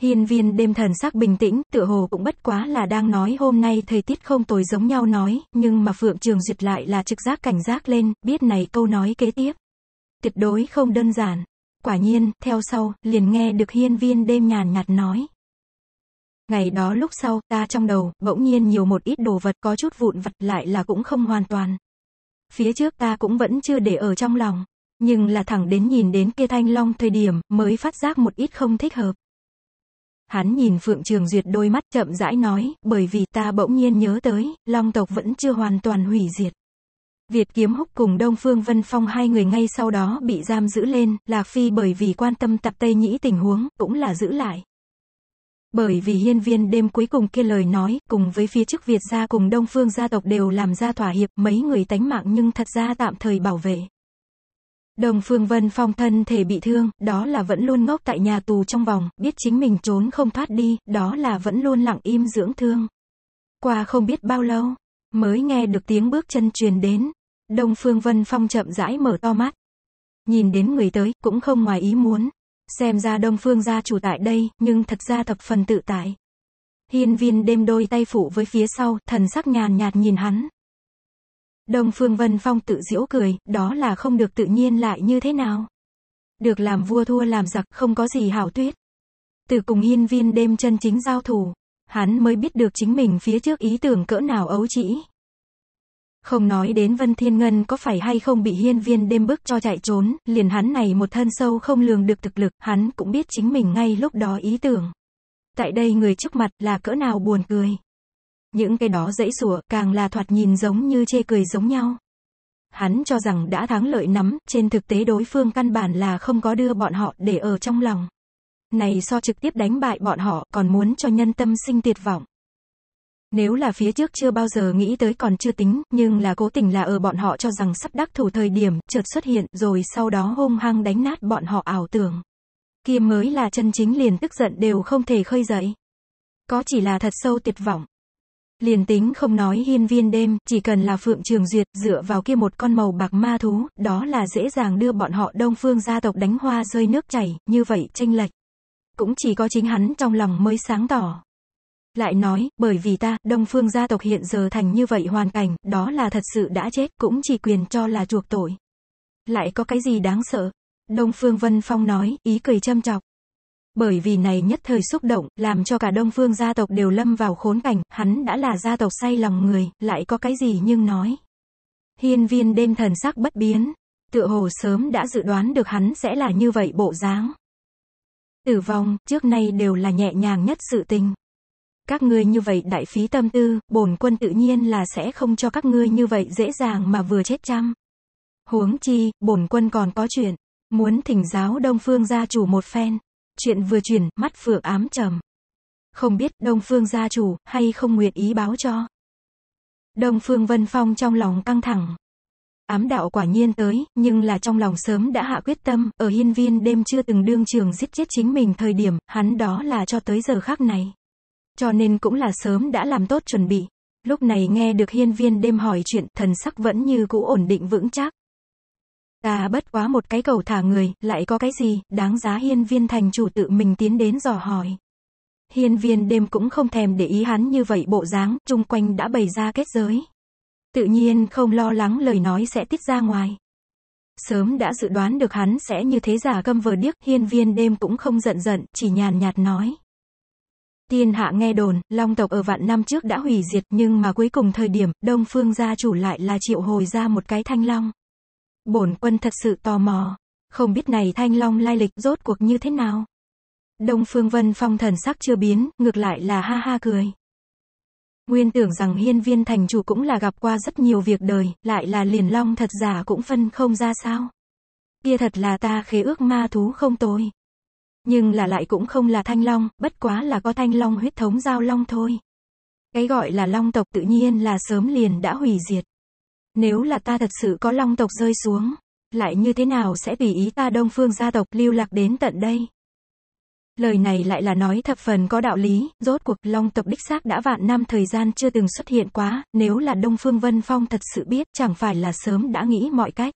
Hiên viên đêm thần sắc bình tĩnh, tựa hồ cũng bất quá là đang nói hôm nay thời tiết không tồi giống nhau nói, nhưng mà Phượng Trường Duyệt lại là trực giác cảnh giác lên, biết này câu nói kế tiếp. Tuyệt đối không đơn giản. Quả nhiên, theo sau, liền nghe được hiên viên đêm nhàn nhạt nói. Ngày đó lúc sau, ta trong đầu, bỗng nhiên nhiều một ít đồ vật có chút vụn vặt lại là cũng không hoàn toàn, phía trước ta cũng vẫn chưa để ở trong lòng. Nhưng là thẳng đến nhìn đến kia thanh long thời điểm mới phát giác một ít không thích hợp. Hắn nhìn Phượng Trường Duyệt đôi mắt chậm rãi nói, bởi vì ta bỗng nhiên nhớ tới, long tộc vẫn chưa hoàn toàn hủy diệt. Việt Kiếm Húc cùng Đông Phương Vân Phong hai người ngay sau đó bị giam giữ lên, Lạc Phi bởi vì quan tâm tập Tây Nhĩ tình huống, cũng là giữ lại. Bởi vì hiên viên đêm cuối cùng kia lời nói, cùng với phía trước Việt gia cùng Đông Phương gia tộc đều làm ra thỏa hiệp, mấy người tánh mạng nhưng thật ra tạm thời bảo vệ. Đồng Phương Vân Phong thân thể bị thương, đó là vẫn luôn ngốc tại nhà tù trong vòng, biết chính mình trốn không thoát đi, đó là vẫn luôn lặng im dưỡng thương. Qua không biết bao lâu, mới nghe được tiếng bước chân truyền đến. Đông Phương Vân Phong chậm rãi mở to mắt. Nhìn đến người tới, cũng không ngoài ý muốn, Xem ra đông phương gia chủ tại đây, nhưng thật ra thập phần tự tại. Hiên viên đêm đôi tay phủ với phía sau, thần sắc nhàn nhạt nhìn hắn. Đông phương vân phong tự giễu cười, đó là không được tự nhiên lại như thế nào. Được làm vua thua làm giặc, không có gì hảo tuyết. Từ cùng hiên viên đêm chân chính giao thủ, hắn mới biết được chính mình phía trước ý tưởng cỡ nào ấu trĩ. Không nói đến Vân Thiên Ngân có phải hay không bị hiên viên đêm bức cho chạy trốn, liền hắn này một thân sâu không lường được thực lực, hắn cũng biết chính mình ngay lúc đó ý tưởng. Tại đây người trước mặt là cỡ nào buồn cười. Những cái đó dãy sủa càng là thoạt nhìn giống như chê cười giống nhau. Hắn cho rằng đã thắng lợi nắm, trên thực tế đối phương căn bản là không có đưa bọn họ để ở trong lòng. Này so trực tiếp đánh bại bọn họ còn muốn cho nhân tâm sinh tuyệt vọng. Nếu là phía trước chưa bao giờ nghĩ tới còn chưa tính, nhưng là cố tình là ở bọn họ cho rằng sắp đắc thủ thời điểm, chợt xuất hiện, rồi sau đó hung hăng đánh nát bọn họ ảo tưởng. Kia mới là chân chính liền tức giận đều không thể khơi dậy. Có chỉ là thật sâu tuyệt vọng. Liền tính không nói hiên viên đêm, chỉ cần là Phượng Trường Duyệt dựa vào kia một con màu bạc ma thú, đó là dễ dàng đưa bọn họ đông phương gia tộc đánh hoa rơi nước chảy, như vậy tranh lệch. Cũng chỉ có chính hắn trong lòng mới sáng tỏ. Lại nói, bởi vì ta, Đông Phương gia tộc hiện giờ thành như vậy hoàn cảnh, đó là thật sự đã chết, cũng chỉ quyền cho là chuộc tội. Lại có cái gì đáng sợ? Đông Phương Vân Phong nói, ý cười châm chọc. Bởi vì này nhất thời xúc động, làm cho cả Đông Phương gia tộc đều lâm vào khốn cảnh, hắn đã là gia tộc say lòng người, lại có cái gì nhưng nói. Hiên viên đêm thần sắc bất biến, tựa hồ sớm đã dự đoán được hắn sẽ là như vậy bộ dáng. Tử vong, trước nay đều là nhẹ nhàng nhất sự tình các ngươi như vậy đại phí tâm tư, bổn quân tự nhiên là sẽ không cho các ngươi như vậy dễ dàng mà vừa chết chăm. Huống chi, bổn quân còn có chuyện, muốn thỉnh giáo Đông Phương gia chủ một phen. Chuyện vừa chuyển mắt phượng ám trầm. Không biết Đông Phương gia chủ, hay không nguyện ý báo cho. Đông Phương Vân Phong trong lòng căng thẳng. Ám đạo quả nhiên tới, nhưng là trong lòng sớm đã hạ quyết tâm, ở hiên viên đêm chưa từng đương trường giết chết chính mình thời điểm, hắn đó là cho tới giờ khác này. Cho nên cũng là sớm đã làm tốt chuẩn bị. Lúc này nghe được hiên viên đêm hỏi chuyện, thần sắc vẫn như cũ ổn định vững chắc. Ta bất quá một cái cầu thả người, lại có cái gì, đáng giá hiên viên thành chủ tự mình tiến đến dò hỏi. Hiên viên đêm cũng không thèm để ý hắn như vậy bộ dáng, chung quanh đã bày ra kết giới. Tự nhiên không lo lắng lời nói sẽ tiết ra ngoài. Sớm đã dự đoán được hắn sẽ như thế giả câm vờ điếc, hiên viên đêm cũng không giận giận, chỉ nhàn nhạt nói. Tiên hạ nghe đồn, Long tộc ở vạn năm trước đã hủy diệt nhưng mà cuối cùng thời điểm, Đông Phương gia chủ lại là triệu hồi ra một cái thanh long. Bổn quân thật sự tò mò, không biết này thanh long lai lịch rốt cuộc như thế nào. Đông Phương Vân Phong thần sắc chưa biến, ngược lại là ha ha cười. Nguyên tưởng rằng hiên viên thành chủ cũng là gặp qua rất nhiều việc đời, lại là liền long thật giả cũng phân không ra sao. Kia thật là ta khế ước ma thú không tồi. Nhưng là lại cũng không là thanh long, bất quá là có thanh long huyết thống giao long thôi. Cái gọi là long tộc tự nhiên là sớm liền đã hủy diệt. Nếu là ta thật sự có long tộc rơi xuống, lại như thế nào sẽ tùy ý ta đông phương gia tộc lưu lạc đến tận đây? Lời này lại là nói thập phần có đạo lý, rốt cuộc long tộc đích xác đã vạn năm thời gian chưa từng xuất hiện quá, nếu là Đông Phương Vân Phong thật sự biết chẳng phải là sớm đã nghĩ mọi cách.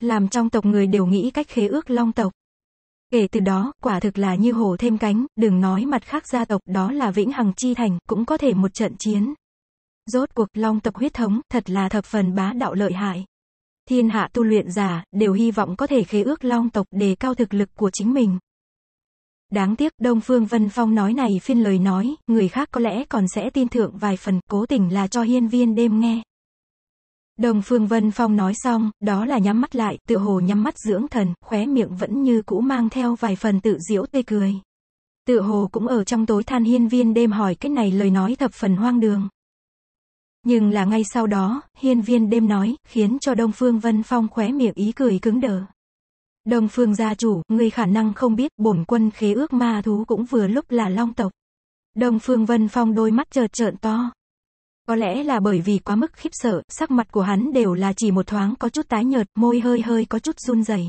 Làm trong tộc người đều nghĩ cách khế ước long tộc. Kể từ đó, quả thực là như hổ thêm cánh, đừng nói mặt khác gia tộc, đó là vĩnh hằng chi thành, cũng có thể một trận chiến. Rốt cuộc long tộc huyết thống, thật là thập phần bá đạo lợi hại. Thiên hạ tu luyện giả, đều hy vọng có thể khế ước long tộc đề cao thực lực của chính mình. Đáng tiếc, Đông Phương Vân Phong nói này phiên lời nói, người khác có lẽ còn sẽ tin thượng vài phần, cố tình là cho hiên viên đêm nghe. Đồng Phương Vân Phong nói xong, đó là nhắm mắt lại, tự hồ nhắm mắt dưỡng thần, khóe miệng vẫn như cũ mang theo vài phần tự diễu tê cười. Tự hồ cũng ở trong tối than hiên viên đêm hỏi cái này lời nói thập phần hoang đường. Nhưng là ngay sau đó, hiên viên đêm nói, khiến cho Đông Phương Vân Phong khóe miệng ý cười cứng đờ. Đông Phương gia chủ, người khả năng không biết, bổn quân khế ước ma thú cũng vừa lúc là long tộc. Đông Phương Vân Phong đôi mắt chợt trợn to, có lẽ là bởi vì quá mức khiếp sợ, sắc mặt của hắn đều là chỉ một thoáng có chút tái nhợt, môi hơi hơi có chút run rẩy.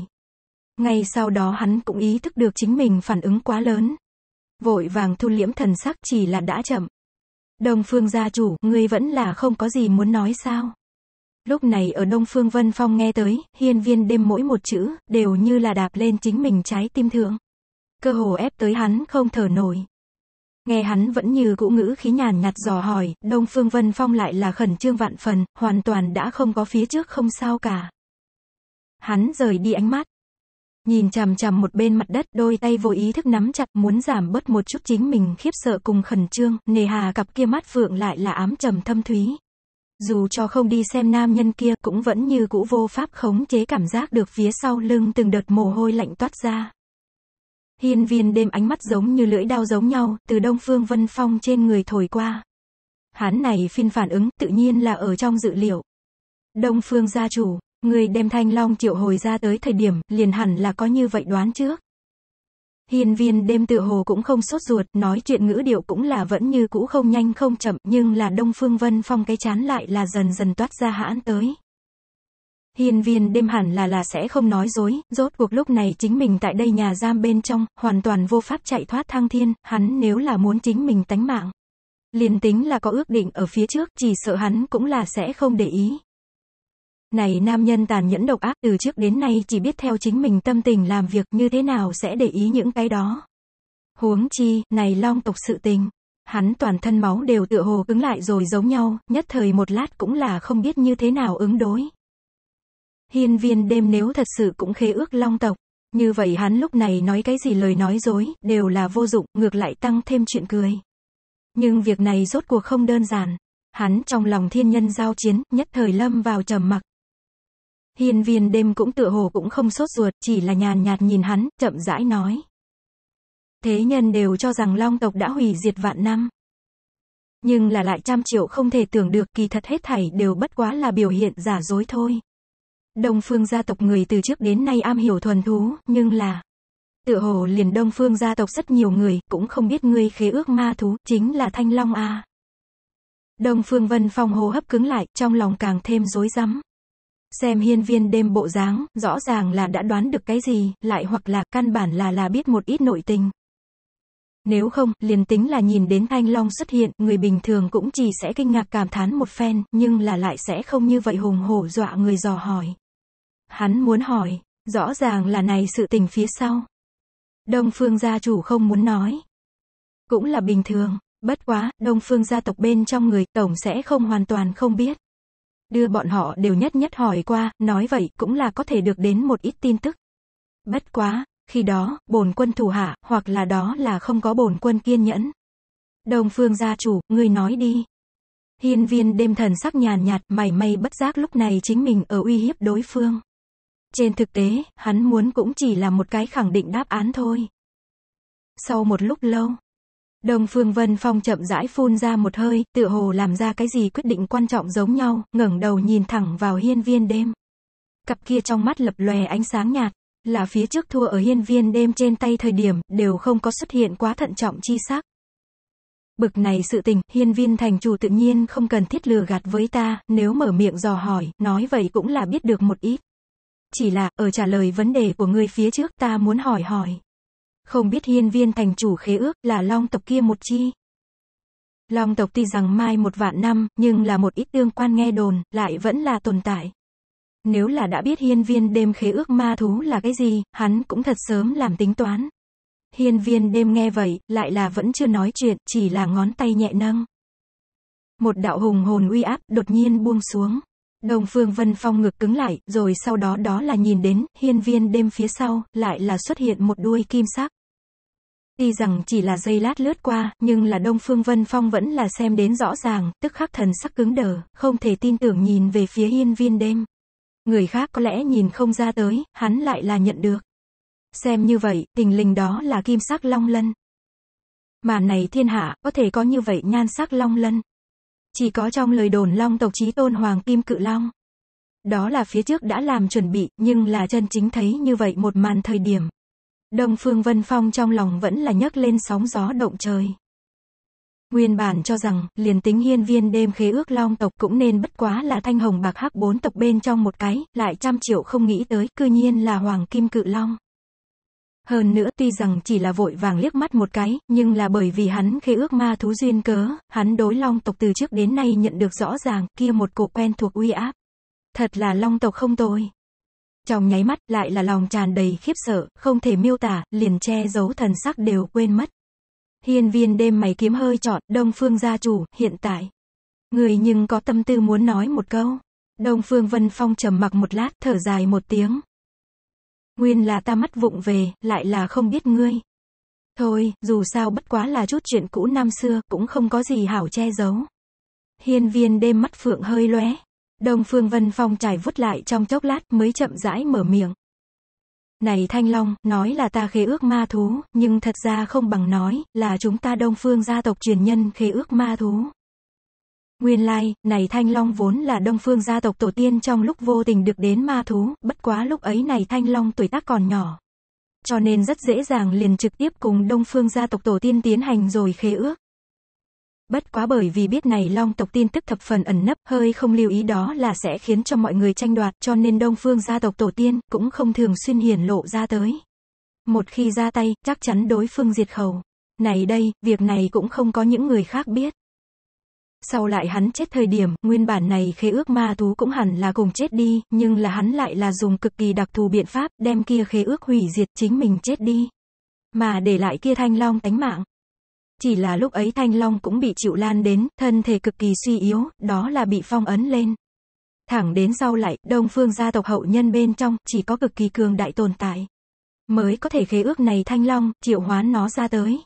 Ngay sau đó hắn cũng ý thức được chính mình phản ứng quá lớn. Vội vàng thu liễm thần sắc chỉ là đã chậm. Đông phương gia chủ, ngươi vẫn là không có gì muốn nói sao? Lúc này ở Đông Phương Vân Phong nghe tới, hiên viên đêm mỗi một chữ, đều như là đạp lên chính mình trái tim thượng. Cơ hồ ép tới hắn không thở nổi. Nghe hắn vẫn như cũ ngữ khí nhàn nhạt dò hỏi, Đông Phương Vân Phong lại là khẩn trương vạn phần, hoàn toàn đã không có phía trước không sao cả. Hắn rời đi ánh mắt. Nhìn chằm chằm một bên mặt đất, đôi tay vô ý thức nắm chặt, muốn giảm bớt một chút chính mình khiếp sợ cùng khẩn trương, nề hà cặp kia mắt vượng lại là ám trầm thâm thúy. Dù cho không đi xem nam nhân kia, cũng vẫn như cũ vô pháp khống chế cảm giác được phía sau lưng từng đợt mồ hôi lạnh toát ra. Hiên viên đêm ánh mắt giống như lưỡi đao giống nhau, từ đông phương vân phong trên người thổi qua. Hán này phiên phản ứng tự nhiên là ở trong dự liệu. Đông phương gia chủ, người đem thanh long triệu hồi ra tới thời điểm liền hẳn là có như vậy đoán trước. Hiên viên đêm tự hồ cũng không sốt ruột, nói chuyện ngữ điệu cũng là vẫn như cũ không nhanh không chậm, nhưng là Đông Phương Vân Phong cái chán lại là dần dần toát ra hãn tới. Hiên viên đêm hẳn là là sẽ không nói dối, rốt cuộc lúc này chính mình tại đây nhà giam bên trong, hoàn toàn vô pháp chạy thoát thăng thiên, hắn nếu là muốn chính mình tánh mạng. Liền tính là có ước định ở phía trước, chỉ sợ hắn cũng là sẽ không để ý. Này nam nhân tàn nhẫn độc ác từ trước đến nay chỉ biết theo chính mình tâm tình làm việc như thế nào sẽ để ý những cái đó. Huống chi, này long tộc sự tình. Hắn toàn thân máu đều tựa hồ cứng lại rồi giống nhau, nhất thời một lát cũng là không biết như thế nào ứng đối. Hiên viên đêm nếu thật sự cũng khế ước long tộc, như vậy hắn lúc này nói cái gì lời nói dối đều là vô dụng, ngược lại tăng thêm chuyện cười. Nhưng việc này rốt cuộc không đơn giản. Hắn trong lòng thiên nhân giao chiến, nhất thời lâm vào trầm mặc. Hiên viên đêm cũng tựa hồ cũng không sốt ruột, chỉ là nhàn nhạt nhìn hắn, chậm rãi nói. Thế nhân đều cho rằng long tộc đã hủy diệt vạn năm. Nhưng là lại trăm triệu không thể tưởng được kỳ thật hết thảy đều bất quá là biểu hiện giả dối thôi. Đông phương gia tộc người từ trước đến nay am hiểu thuần thú, nhưng là tựa hồ liền đông phương gia tộc rất nhiều người, cũng không biết ngươi khế ước ma thú, chính là thanh long a. Đông phương vân phong hô hấp cứng lại, trong lòng càng thêm rối rắm. Xem hiên viên đêm bộ dáng, rõ ràng là đã đoán được cái gì, lại hoặc là căn bản là là biết một ít nội tình. Nếu không, liền tính là nhìn đến thanh long xuất hiện, người bình thường cũng chỉ sẽ kinh ngạc cảm thán một phen, nhưng là lại sẽ không như vậy hùng hổ dọa người dò hỏi. Hắn muốn hỏi, rõ ràng là này sự tình phía sau. Đông phương gia chủ không muốn nói. Cũng là bình thường, bất quá, đông phương gia tộc bên trong người tổng sẽ không hoàn toàn không biết. Đưa bọn họ đều nhất nhất hỏi qua, nói vậy cũng là có thể được đến một ít tin tức. Bất quá, khi đó, bổn quân thủ hạ, hoặc là đó là không có bổn quân kiên nhẫn. Đông phương gia chủ, ngươi nói đi. Hiên viên đêm thần sắc nhàn nhạt, mày may bất giác lúc này chính mình ở uy hiếp đối phương. Trên thực tế, hắn muốn cũng chỉ là một cái khẳng định đáp án thôi. Sau một lúc lâu, Đông Phương Vân Phong chậm rãi phun ra một hơi, tựa hồ làm ra cái gì quyết định quan trọng giống nhau, ngẩng đầu nhìn thẳng vào hiên viên đêm. Cặp kia trong mắt lập lòe ánh sáng nhạt, là phía trước thua ở hiên viên đêm trên tay thời điểm, đều không có xuất hiện quá thận trọng chi sắc. Bực này sự tình, hiên viên thành chủ tự nhiên không cần thiết lừa gạt với ta, nếu mở miệng dò hỏi, nói vậy cũng là biết được một ít chỉ là, ở trả lời vấn đề của người phía trước ta muốn hỏi hỏi. Không biết hiên viên thành chủ khế ước là long tộc kia một chi? Long tộc tuy rằng mai một vạn năm, nhưng là một ít tương quan nghe đồn, lại vẫn là tồn tại. Nếu là đã biết hiên viên đêm khế ước ma thú là cái gì, hắn cũng thật sớm làm tính toán. Hiên viên đêm nghe vậy, lại là vẫn chưa nói chuyện, chỉ là ngón tay nhẹ nâng. Một đạo hùng hồn uy áp đột nhiên buông xuống. Đồng Phương Vân Phong ngực cứng lại, rồi sau đó đó là nhìn đến, hiên viên đêm phía sau, lại là xuất hiện một đuôi kim sắc. Tuy rằng chỉ là giây lát lướt qua, nhưng là Đông Phương Vân Phong vẫn là xem đến rõ ràng, tức khắc thần sắc cứng đờ, không thể tin tưởng nhìn về phía hiên viên đêm. Người khác có lẽ nhìn không ra tới, hắn lại là nhận được. Xem như vậy, tình linh đó là kim sắc long lân. Mà này thiên hạ, có thể có như vậy nhan sắc long lân. Chỉ có trong lời đồn long tộc chí tôn hoàng kim cự long. Đó là phía trước đã làm chuẩn bị, nhưng là chân chính thấy như vậy một màn thời điểm. Đông Phương Vân Phong trong lòng vẫn là nhấc lên sóng gió động trời. Nguyên bản cho rằng, liền tính hiên viên đêm khế ước long tộc cũng nên bất quá là thanh hồng bạc hắc bốn tộc bên trong một cái, lại trăm triệu không nghĩ tới, cư nhiên là hoàng kim cự long. Hơn nữa tuy rằng chỉ là vội vàng liếc mắt một cái, nhưng là bởi vì hắn khi ước ma thú duyên cớ, hắn đối long tộc từ trước đến nay nhận được rõ ràng, kia một cổ quen thuộc uy áp. Thật là long tộc không tồi. Trong nháy mắt lại là lòng tràn đầy khiếp sợ, không thể miêu tả, liền che giấu thần sắc đều quên mất. Hiên viên đêm mày kiếm hơi trọn, đông phương gia chủ, hiện tại. Người nhưng có tâm tư muốn nói một câu. Đông phương vân phong trầm mặc một lát, thở dài một tiếng. Nguyên là ta mắt vụng về, lại là không biết ngươi. Thôi, dù sao bất quá là chút chuyện cũ năm xưa, cũng không có gì hảo che giấu. Hiên viên đêm mắt phượng hơi lóe. Đông Phương Vân Phong trải vuốt lại trong chốc lát mới chậm rãi mở miệng. Này Thanh Long, nói là ta khế ước ma thú, nhưng thật ra không bằng nói, là chúng ta Đông Phương gia tộc truyền nhân khế ước ma thú. Nguyên lai, like, này Thanh Long vốn là đông phương gia tộc tổ tiên trong lúc vô tình được đến ma thú, bất quá lúc ấy này Thanh Long tuổi tác còn nhỏ. Cho nên rất dễ dàng liền trực tiếp cùng đông phương gia tộc tổ tiên tiến hành rồi khế ước. Bất quá bởi vì biết này Long tộc tin tức thập phần ẩn nấp, hơi không lưu ý đó là sẽ khiến cho mọi người tranh đoạt, cho nên đông phương gia tộc tổ tiên cũng không thường xuyên hiển lộ ra tới. Một khi ra tay, chắc chắn đối phương diệt khẩu. Này đây, việc này cũng không có những người khác biết. Sau lại hắn chết thời điểm, nguyên bản này khế ước ma thú cũng hẳn là cùng chết đi, nhưng là hắn lại là dùng cực kỳ đặc thù biện pháp, đem kia khế ước hủy diệt chính mình chết đi. Mà để lại kia thanh long tánh mạng. Chỉ là lúc ấy thanh long cũng bị chịu lan đến, thân thể cực kỳ suy yếu, đó là bị phong ấn lên. Thẳng đến sau lại, đông phương gia tộc hậu nhân bên trong, chỉ có cực kỳ cường đại tồn tại. Mới có thể khế ước này thanh long, triệu hoán nó ra tới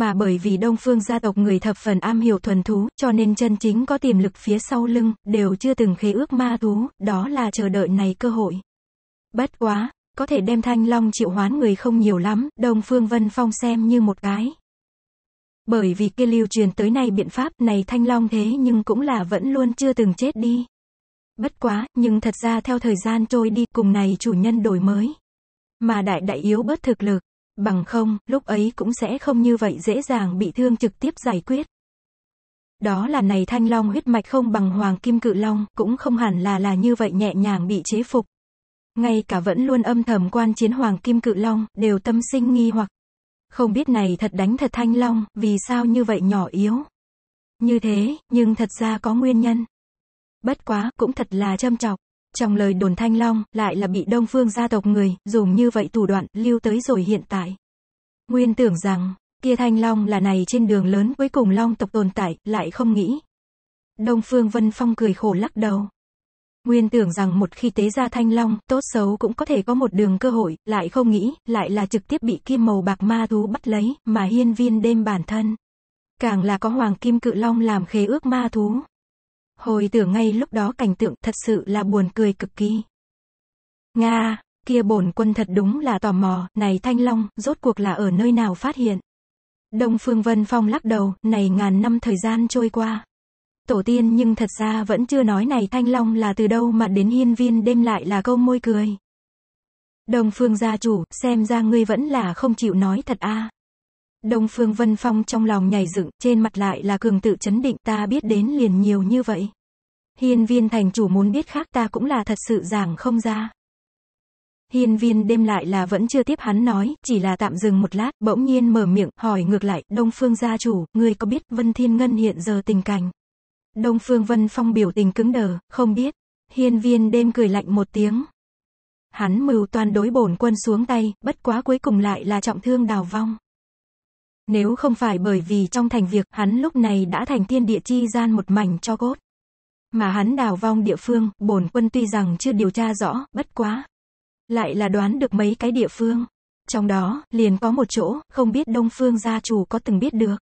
mà bởi vì Đông Phương gia tộc người thập phần am hiểu thuần thú, cho nên chân chính có tiềm lực phía sau lưng, đều chưa từng khế ước ma thú, đó là chờ đợi này cơ hội. Bất quá, có thể đem thanh long triệu hoán người không nhiều lắm, Đông Phương Vân Phong xem như một cái. Bởi vì kia lưu truyền tới nay biện pháp này thanh long thế nhưng cũng là vẫn luôn chưa từng chết đi. Bất quá, nhưng thật ra theo thời gian trôi đi, cùng này chủ nhân đổi mới. Mà đại đại yếu bớt thực lực. Bằng không, lúc ấy cũng sẽ không như vậy dễ dàng bị thương trực tiếp giải quyết. Đó là này thanh long huyết mạch không bằng hoàng kim cự long, cũng không hẳn là là như vậy nhẹ nhàng bị chế phục. Ngay cả vẫn luôn âm thầm quan chiến hoàng kim cự long, đều tâm sinh nghi hoặc. Không biết này thật đánh thật thanh long, vì sao như vậy nhỏ yếu. Như thế, nhưng thật ra có nguyên nhân. Bất quá, cũng thật là châm trọc. Trong lời đồn Thanh Long, lại là bị Đông Phương gia tộc người, dùng như vậy thủ đoạn, lưu tới rồi hiện tại. Nguyên tưởng rằng, kia Thanh Long là này trên đường lớn cuối cùng Long tộc tồn tại, lại không nghĩ. Đông Phương Vân Phong cười khổ lắc đầu. Nguyên tưởng rằng một khi tế ra Thanh Long, tốt xấu cũng có thể có một đường cơ hội, lại không nghĩ, lại là trực tiếp bị kim màu bạc ma thú bắt lấy, mà hiên viên đêm bản thân. Càng là có hoàng kim cự long làm khế ước ma thú, Hồi tưởng ngay lúc đó cảnh tượng thật sự là buồn cười cực kỳ. Nga, kia bổn quân thật đúng là tò mò, này Thanh Long, rốt cuộc là ở nơi nào phát hiện. Đông Phương Vân Phong lắc đầu, này ngàn năm thời gian trôi qua. Tổ tiên nhưng thật ra vẫn chưa nói này Thanh Long là từ đâu mà đến hiên viên đêm lại là câu môi cười. Đông Phương gia chủ, xem ra ngươi vẫn là không chịu nói thật a. À. Đông Phương Vân Phong trong lòng nhảy dựng, trên mặt lại là cường tự chấn định ta biết đến liền nhiều như vậy. Hiên viên thành chủ muốn biết khác ta cũng là thật sự giảng không ra. Hiên viên đêm lại là vẫn chưa tiếp hắn nói, chỉ là tạm dừng một lát, bỗng nhiên mở miệng, hỏi ngược lại, Đông Phương gia chủ, người có biết Vân Thiên Ngân hiện giờ tình cảnh? Đông Phương Vân Phong biểu tình cứng đờ, không biết. Hiên viên đêm cười lạnh một tiếng. Hắn mưu toàn đối bổn quân xuống tay, bất quá cuối cùng lại là trọng thương đào vong. Nếu không phải bởi vì trong thành việc, hắn lúc này đã thành thiên địa chi gian một mảnh cho cốt. Mà hắn đào vong địa phương, bổn quân tuy rằng chưa điều tra rõ, bất quá. Lại là đoán được mấy cái địa phương. Trong đó, liền có một chỗ, không biết Đông Phương gia chủ có từng biết được.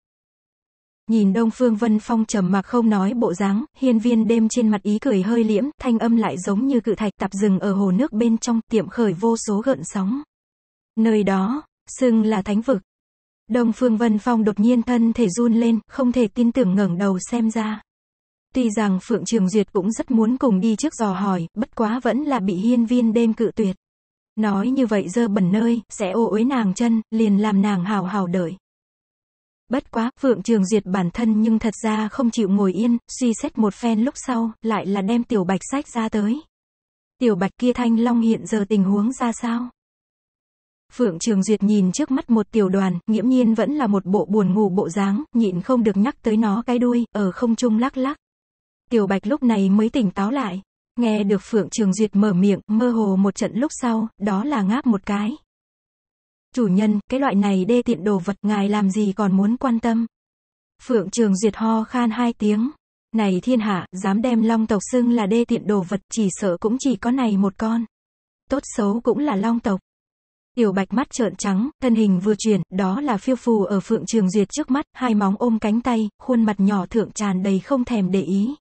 Nhìn Đông Phương Vân Phong trầm mặc không nói bộ dáng, hiên viên đêm trên mặt ý cười hơi liễm, thanh âm lại giống như cự thạch tạp rừng ở hồ nước bên trong tiệm khởi vô số gợn sóng. Nơi đó, xưng là thánh vực, Đông Phương Vân Phong đột nhiên thân thể run lên, không thể tin tưởng ngẩng đầu xem ra. Tuy rằng Phượng Trường Duyệt cũng rất muốn cùng đi trước dò hỏi, bất quá vẫn là bị hiên viên đêm cự tuyệt. Nói như vậy dơ bẩn nơi, sẽ ô uế nàng chân, liền làm nàng hào hào đợi. Bất quá, Phượng Trường Duyệt bản thân nhưng thật ra không chịu ngồi yên, suy xét một phen lúc sau, lại là đem tiểu bạch sách ra tới. Tiểu bạch kia thanh long hiện giờ tình huống ra sao? Phượng Trường Duyệt nhìn trước mắt một tiểu đoàn, nghiễm nhiên vẫn là một bộ buồn ngủ bộ dáng, nhịn không được nhắc tới nó cái đuôi, ở không trung lắc lắc. Tiểu Bạch lúc này mới tỉnh táo lại. Nghe được Phượng Trường Duyệt mở miệng, mơ hồ một trận lúc sau, đó là ngáp một cái. Chủ nhân, cái loại này đê tiện đồ vật, ngài làm gì còn muốn quan tâm. Phượng Trường Duyệt ho khan hai tiếng. Này thiên hạ, dám đem long tộc xưng là đê tiện đồ vật, chỉ sợ cũng chỉ có này một con. Tốt xấu cũng là long tộc. Tiểu bạch mắt trợn trắng, thân hình vừa chuyển, đó là phiêu phù ở phượng trường duyệt trước mắt, hai móng ôm cánh tay, khuôn mặt nhỏ thượng tràn đầy không thèm để ý.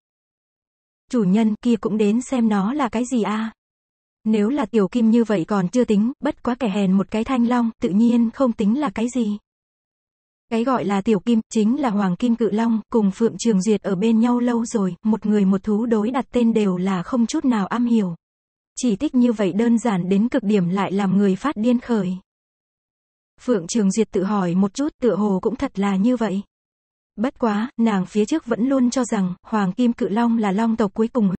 Chủ nhân kia cũng đến xem nó là cái gì a Nếu là tiểu kim như vậy còn chưa tính, bất quá kẻ hèn một cái thanh long, tự nhiên không tính là cái gì. Cái gọi là tiểu kim, chính là hoàng kim cự long, cùng phượng trường duyệt ở bên nhau lâu rồi, một người một thú đối đặt tên đều là không chút nào am hiểu. Chỉ tích như vậy đơn giản đến cực điểm lại làm người phát điên khởi. Phượng Trường Duyệt tự hỏi một chút tựa hồ cũng thật là như vậy. Bất quá, nàng phía trước vẫn luôn cho rằng Hoàng Kim Cự Long là long tộc cuối cùng